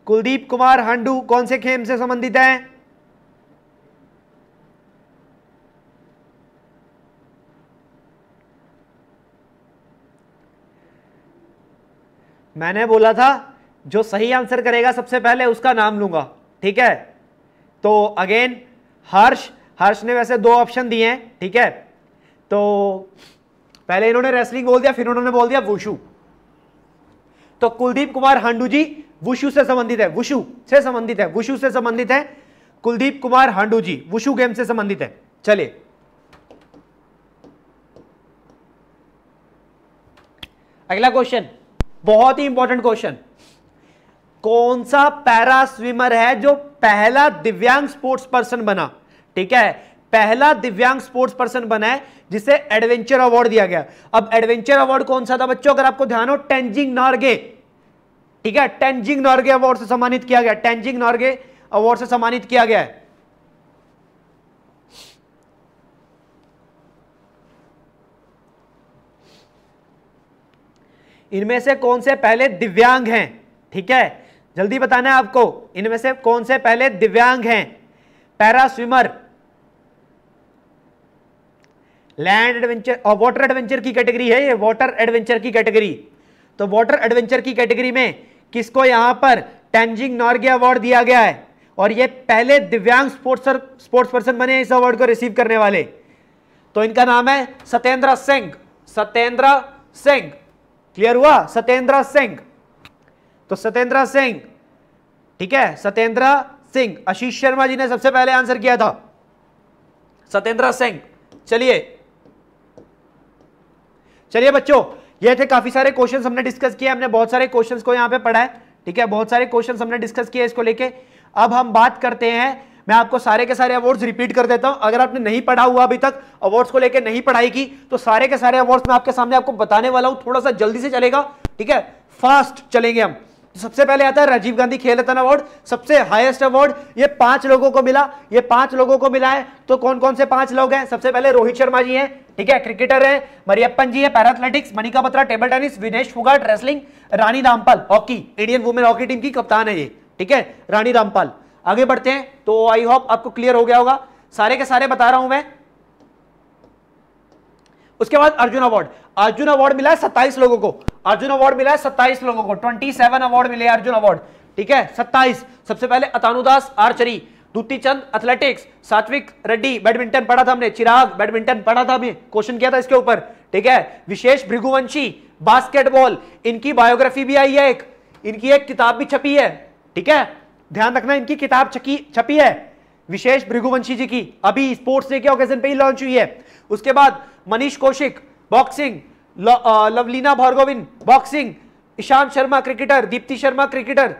कुलदीप कुमार हांडू कौन से खेम से संबंधित हैं मैंने बोला था जो सही आंसर करेगा सबसे पहले उसका नाम लूंगा ठीक है तो अगेन हर्ष हर्ष ने वैसे दो ऑप्शन दिए हैं ठीक है तो पहले इन्होंने रेसलिंग बोल दिया फिर उन्होंने बोल दिया वुशु तो कुलदीप कुमार हांडू जी वुशु से संबंधित है वुशु से संबंधित है वुशु से संबंधित है कुलदीप कुमार हांडू जी वुशु गेम से संबंधित है चलिए अगला क्वेश्चन बहुत ही इंपॉर्टेंट क्वेश्चन कौन सा पैरा स्विमर है जो पहला दिव्यांग स्पोर्ट्स पर्सन बना ठीक है पहला दिव्यांग स्पोर्ट्स पर्सन बना है जिसे एडवेंचर अवार्ड दिया गया अब एडवेंचर अवार्ड कौन सा था बच्चों अगर आपको ध्यान हो टेंजिंग नॉर्गे ठीक है टेंजिंग नॉर्गे अवार्ड से सम्मानित किया गया टेंजिंग नॉर्गे अवार्ड से सम्मानित किया गया इनमें से कौन से पहले दिव्यांग हैं ठीक है जल्दी बताना है आपको इनमें से कौन से पहले दिव्यांग हैं पैरा स्विमर लैंड एडवेंचर और वाटर एडवेंचर की कैटेगरी है ये वाटर एडवेंचर की कैटेगरी तो वाटर एडवेंचर की कैटेगरी में किसको यहां पर टेंजिंग नॉर्गे अवार्ड दिया गया है और ये पहले दिव्यांग स्पोर्ट्स स्पोर्ट्स पर्सन बने इस अवार्ड को रिसीव करने वाले तो इनका नाम है सत्येंद्र सिंह सत्येंद्र सिंह क्लियर हुआ सत्येंद्र सिंह तो सत्येंद्र सिंह ठीक है सत्येंद्र सिंह आशीष शर्मा जी ने सबसे पहले आंसर किया था सत्येंद्र सिंह चलिए चलिए बच्चों ये थे काफी सारे क्वेश्चन हमने डिस्कस किए हमने बहुत सारे क्वेश्चन को यहाँ पे पढ़ा है ठीक है बहुत सारे क्वेश्चन हमने डिस्कस किए इसको लेके अब हम बात करते हैं मैं आपको सारे के सारे अवार्ड्स रिपीट कर देता हूं अगर आपने नहीं पढ़ा हुआ अभी तक अवार्ड्स को लेकर नहीं पढ़ाई की तो सारे के सारे अवार्ड्स मैं आपके सामने आपको बताने वाला हूं थोड़ा सा जल्दी से चलेगा ठीक है फास्ट चलेंगे हम तो सबसे पहले आता है राजीव गांधी खेल रत्न अवार्ड सबसे हाईएस्ट अवार्ड ये पांच लोगों को मिला ये पांच लोगों को मिला है तो कौन कौन से पांच लोग हैं सबसे पहले रोहित शर्मा जी हैं ठीक है क्रिकेटर हैं मरियप्पन जी हैं para athletics Manika Batra table tennis Vinesh Phogat wrestling Rani Rampal hockey Indian women hockey team की कप्तान है ये ठीक है रानी रामपाल आगे बढ़ते हैं तो आई होप आपको क्लियर हो गया होगा सारे के सारे बता रहा हूं मैं उसके बाद अर्जुन अवार्ड अर्जुन अवार्ड मिला है सत्ताईस लोगों को अर्जुन अवार्ड मिला है सत्ताईस लोगों को ट्वेंटी सेवन अवार्ड मिले अर्जुन अवार्ड ठीक है सत्ताईस सबसे पहले अतानुदास आर्चरी दूती चंद एथलेटिक्स सात्विक रेड्डी बैडमिंटन पढ़ा था हमने चिराग बैडमिंटन पढ़ा था हमें क्वेश्चन किया था इसके ऊपर ठीक है विशेष भृगुवंशी बास्केटबॉल इनकी बायोग्राफी भी आई है एक इनकी एक किताब भी छपी है ठीक है ध्यान रखना इनकी किताब छकी छपी है विशेष भृगुवंशी जी की अभी स्पोर्ट्स डे के ओकेजन पे ही लॉन्च हुई है उसके बाद Manish Kaushik boxing Lovlina Borgohain boxing Ishan Sharma cricketer Deepti Sharma cricketer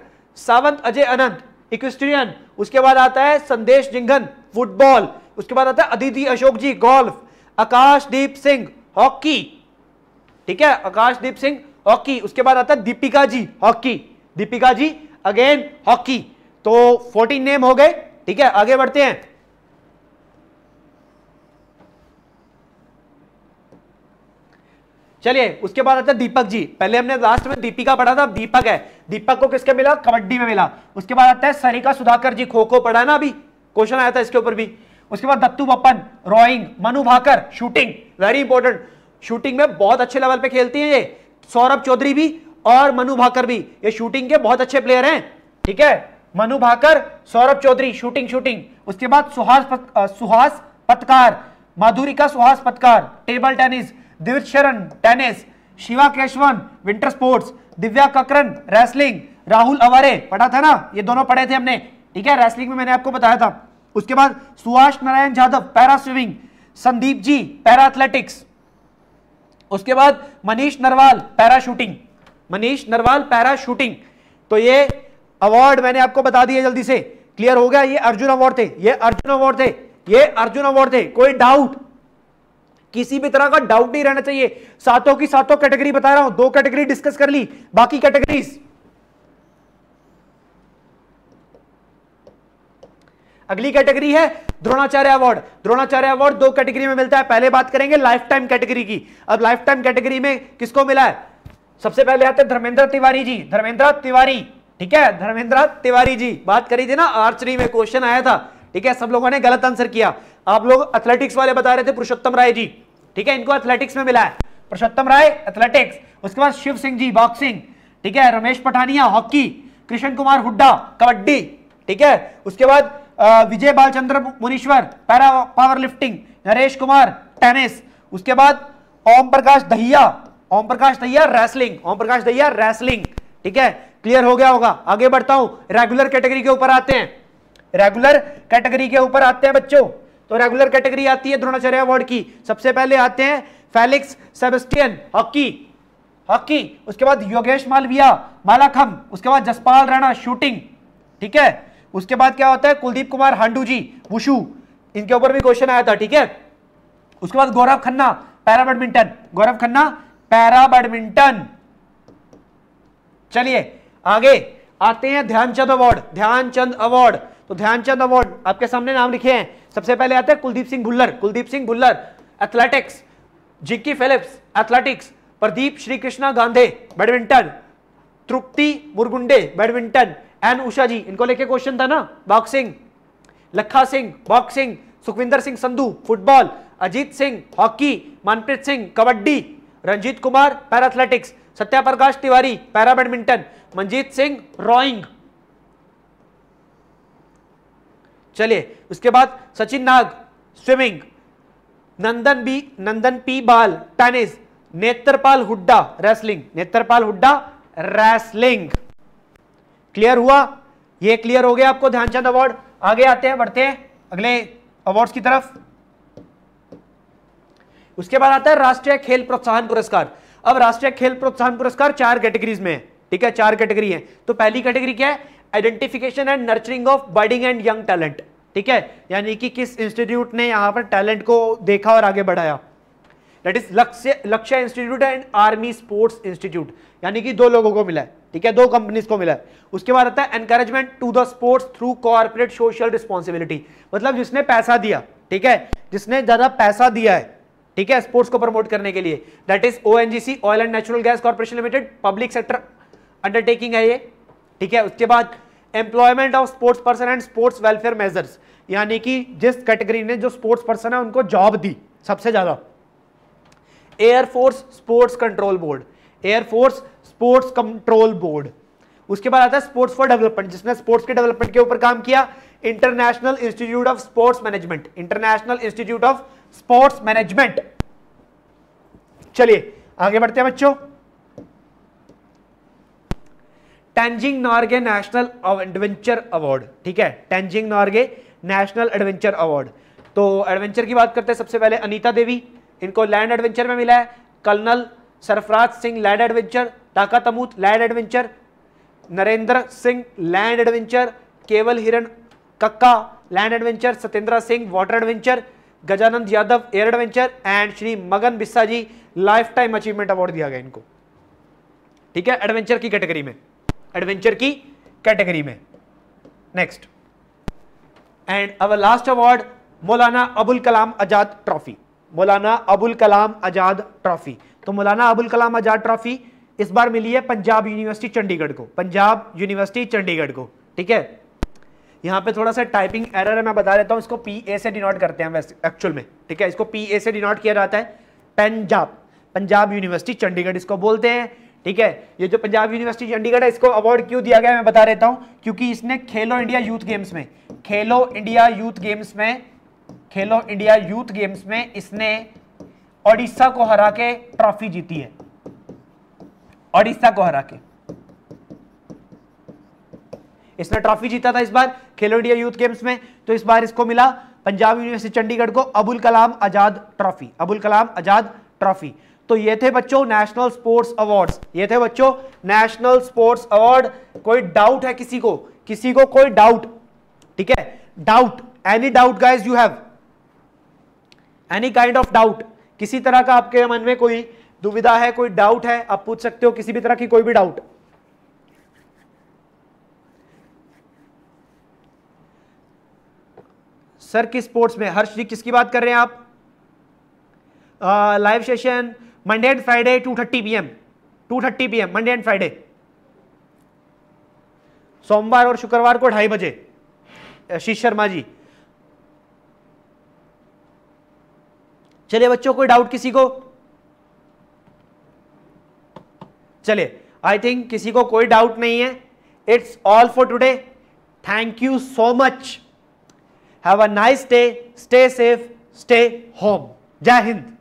Sawant Ajay Anant equestrian उसके बाद आता है संदेश जिंगन फुटबॉल उसके बाद आता है अदिति अशोक जी गोल्फ आकाशदीप सिंह हॉकी ठीक है आकाशदीप सिंह हॉकी उसके बाद आता है Deepika ji hockey Deepika ji again hockey तो 14 नेम हो गए ठीक है आगे बढ़ते हैं चलिए उसके बाद आता है दीपक जी पहले हमने लास्ट में दीपिका पढ़ा था दीपक है दीपक को किसके मिला कबड्डी में मिला उसके बाद आता है सरिका सुधाकर जी खो खो पढ़ा ना अभी क्वेश्चन आया था इसके ऊपर भी उसके बाद Dattu Bappan rowing Manu Bhaker shooting very important shooting में बहुत अच्छे लेवल पे खेलती हैं ये सौरभ चौधरी भी और मनु भाकर भी ये शूटिंग के बहुत अच्छे प्लेयर हैं ठीक है मनु भाकर सौरभ चौधरी शूटिंग शूटिंग उसके बाद सुहास पत, Suhas Madhuri Madhurika Suhas Patkar table tennis Divij Sharan tennis Shiva Keshavan winter sports Divya Kakran wrestling Rahul Aware पढ़ा था ना ये दोनों पढ़े थे हमने ठीक है रेसलिंग में मैंने आपको बताया था उसके बाद Subhash Narayan Jadhav para swimming Sandeep ji para athletics उसके बाद Manish Narwal para shooting Manish Narwal para shooting तो ये अवार्ड मैंने आपको बता दिया जल्दी से क्लियर हो गया ये अर्जुन अवार्ड थे ये अर्जुन अवार्ड थे ये अर्जुन अवार्ड थे कोई डाउट किसी भी तरह का डाउट नहीं रहना चाहिए सातों की सातों कैटेगरी बता रहा हूं दो कैटेगरी डिस्कस कर ली बाकी कैटेगरीज अगली कैटेगरी है द्रोणाचार्य अवार्ड द्रोणाचार्य अवार्ड दो कैटेगरी में मिलता है पहले बात करेंगे लाइफ टाइम कैटेगरी की अब लाइफ टाइम कैटेगरी में किसको मिला है सबसे पहले आते हैं धर्मेंद्र तिवारी जी धर्मेंद्र तिवारी ठीक है धर्मेंद्र तिवारी जी बात करी थी ना आर्चरी में क्वेश्चन आया था ठीक है सब लोगों ने गलत आंसर किया आप लोग एथलेटिक्स वाले बता रहे थे पुरुषोत्तम राय जी ठीक है इनको एथलेटिक्स में मिला है पुरुषोत्तम राय एथलेटिक्स उसके बाद शिव सिंह जी बॉक्सिंग ठीक है रमेश पठानिया हॉकी कृष्ण कुमार हुड्डा कबड्डी ठीक है उसके बाद Vijay Balchandra Munishwar para power lifting Naresh Kumar tennis उसके बाद ओम प्रकाश दहिया ओम प्रकाश दहिया रेसलिंग ओम प्रकाश दहिया रेसलिंग ठीक है क्लियर हो गया होगा आगे बढ़ता हूं रेगुलर कैटेगरी के ऊपर आते हैं रेगुलर कैटेगरी के ऊपर आते हैं बच्चों तो रेगुलर कैटेगरी आती है द्रोणाचार्य अवार्ड की सबसे पहले आते हैं फेलिक्स सेबेस्टियन हॉकी हॉकी उसके बाद योगेश मालविया मालाखम उसके बाद जसपाल राणा शूटिंग ठीक है उसके बाद क्या होता है कुलदीप कुमार हांडू जी वुशु इनके ऊपर भी क्वेश्चन आया था ठीक है उसके बाद Gaurav Khanna para badminton Gaurav Khanna para badminton चलिए आगे आते हैं ध्यानचंद अवार्ड ध्यानचंद अवार्ड तो ध्यानचंद अवार्ड आपके सामने नाम लिखे हैं सबसे पहले आते हैं Kuldeep Singh Bhullar Kuldeep Singh Bhullar athletics Jikki Phillips athletics Pradeep Shri Krishna Gandhe badminton Tripti Murgunde badminton N Usha ji इनको लेके क्वेश्चन था ना boxing Lakha Singh boxing Sukhvinder Singh Sandhu football Ajit Singh hockey Manpreet Singh kabaddi Ranjit Kumar para athletics Satya Prakash Tiwari para badminton Manjeet Singh rowing चलिए उसके बाद Sachin Nag swimming Nandan B Nandan P Bal tennis Netrapal Hooda wrestling Netrapal Hooda wrestling clear हुआ ये क्लियर हो गया आपको ध्यानचंद अवार्ड आगे आते हैं बढ़ते हैं अगले अवार्ड्स की तरफ उसके बाद आता है राष्ट्रीय खेल प्रोत्साहन पुरस्कार अब राष्ट्रीय खेल प्रोत्साहन पुरस्कार चार कैटेगरीज में है ठीक है चार कैटेगरी है तो पहली कैटेगरी क्या है identification and nurturing of budding and young talent ठीक है यानी कि किस इंस्टीट्यूट ने यहां पर टैलेंट को देखा और आगे बढ़ाया that is Lakshya Lakshya institute and army sports institute यानी कि दो लोगों को मिला है ठीक है दो कंपनीज को मिला है उसके बाद आता है encouragement to the sports through corporate social responsibility मतलब जिसने पैसा दिया ठीक है जिसने ज्यादा पैसा दिया है ठीक है स्पोर्ट्स को प्रमोट करने के लिए that is O oil and natural gas corporation limited public sector undertaking है ये ठीक है उसके बाद employment of sports person and sports welfare measures यानी कि जिस कैटेगरी ने जो स्पोर्ट्स पर्सन है उनको जॉब दी सबसे ज़्यादा air force sports control board air force sports control board उसके बाद आता है स्पोर्ट्स फॉर डेवलपमेंट जिसने स्पोर्ट्स के डेवलपमेंट के ऊपर काम किया international institute of sports management international institute of sports management चलिए आगे बढ़ते हैं बच्चों Tenzing Norgay national adventure award ठीक है Tenzing Norgay national adventure award तो एडवेंचर की बात करते हैं सबसे पहले अनीता देवी इनको लैंड एडवेंचर में मिला है colonel Sarfaraz Singh land adventure Taka Tamut land adventure Narendra Singh land adventure Keval Hiren Kakka land adventure Satyendra Singh water adventure Gajanand Yadav air adventure and Shri Magan Bissa ji life time achievement award दिया गया इनको ठीक है एडवेंचर की कैटेगरी में एडवेंचर की कैटेगरी में next and our last award Maulana Abul Kalam Azad trophy मौलाना अबुल कलाम आजाद ट्रॉफी तो मौलाना अबुल कलाम आजाद ट्रॉफी इस बार मिली है पंजाब यूनिवर्सिटी चंडीगढ़ को पंजाब यूनिवर्सिटी चंडीगढ़ को ठीक है यहां पे थोड़ा सा टाइपिंग एरर है मैं बता देता हूं इसको पी ए से डिनोट करते हैं एक्चुअल में ठीक है इसको पी ए से डिनोट किया जाता है पंजाब पंजाब यूनिवर्सिटी चंडीगढ़ इसको बोलते हैं ठीक है ये जो पंजाब यूनिवर्सिटी चंडीगढ़ है इसको अवार्ड क्यों दिया गया मैं बता देता हूं क्योंकि इसने खेलो इंडिया यूथ गेम्स में खेलो इंडिया यूथ गेम्स में खेलो इंडिया यूथ गेम्स में इसने ओडिशा को हरा के ट्रॉफी जीती है ओडिशा को हरा के इसने ट्रॉफी जीता था इस बार खेलो इंडिया यूथ गेम्स में तो इस बार इसको मिला पंजाब यूनिवर्सिटी चंडीगढ़ को अबुल कलाम आजाद ट्रॉफी अबुल कलाम आजाद ट्रॉफी तो ये थे बच्चों नेशनल स्पोर्ट्स अवार्ड्स ये थे बच्चों नेशनल स्पोर्ट्स अवार्ड कोई डाउट है किसी को किसी को कोई डाउट ठीक है doubt any doubt guys you have any kind of doubt किसी तरह का आपके मन में कोई दुविधा है कोई डाउट है आप पूछ सकते हो किसी भी तरह की कोई भी डाउट सर किस स्पोर्ट्स में हर्ष जी किसकी बात कर रहे हैं आप live uh, session Monday and Friday two thirty P M two thirty P M Monday and Friday सोमवार और शुक्रवार को ढाई बजे शीश शर्मा जी चलिए बच्चों कोई डाउट किसी को चलिए आई थिंक किसी को कोई डाउट नहीं है it's all for today thank you so much have a nice day stay safe stay home Jai Hind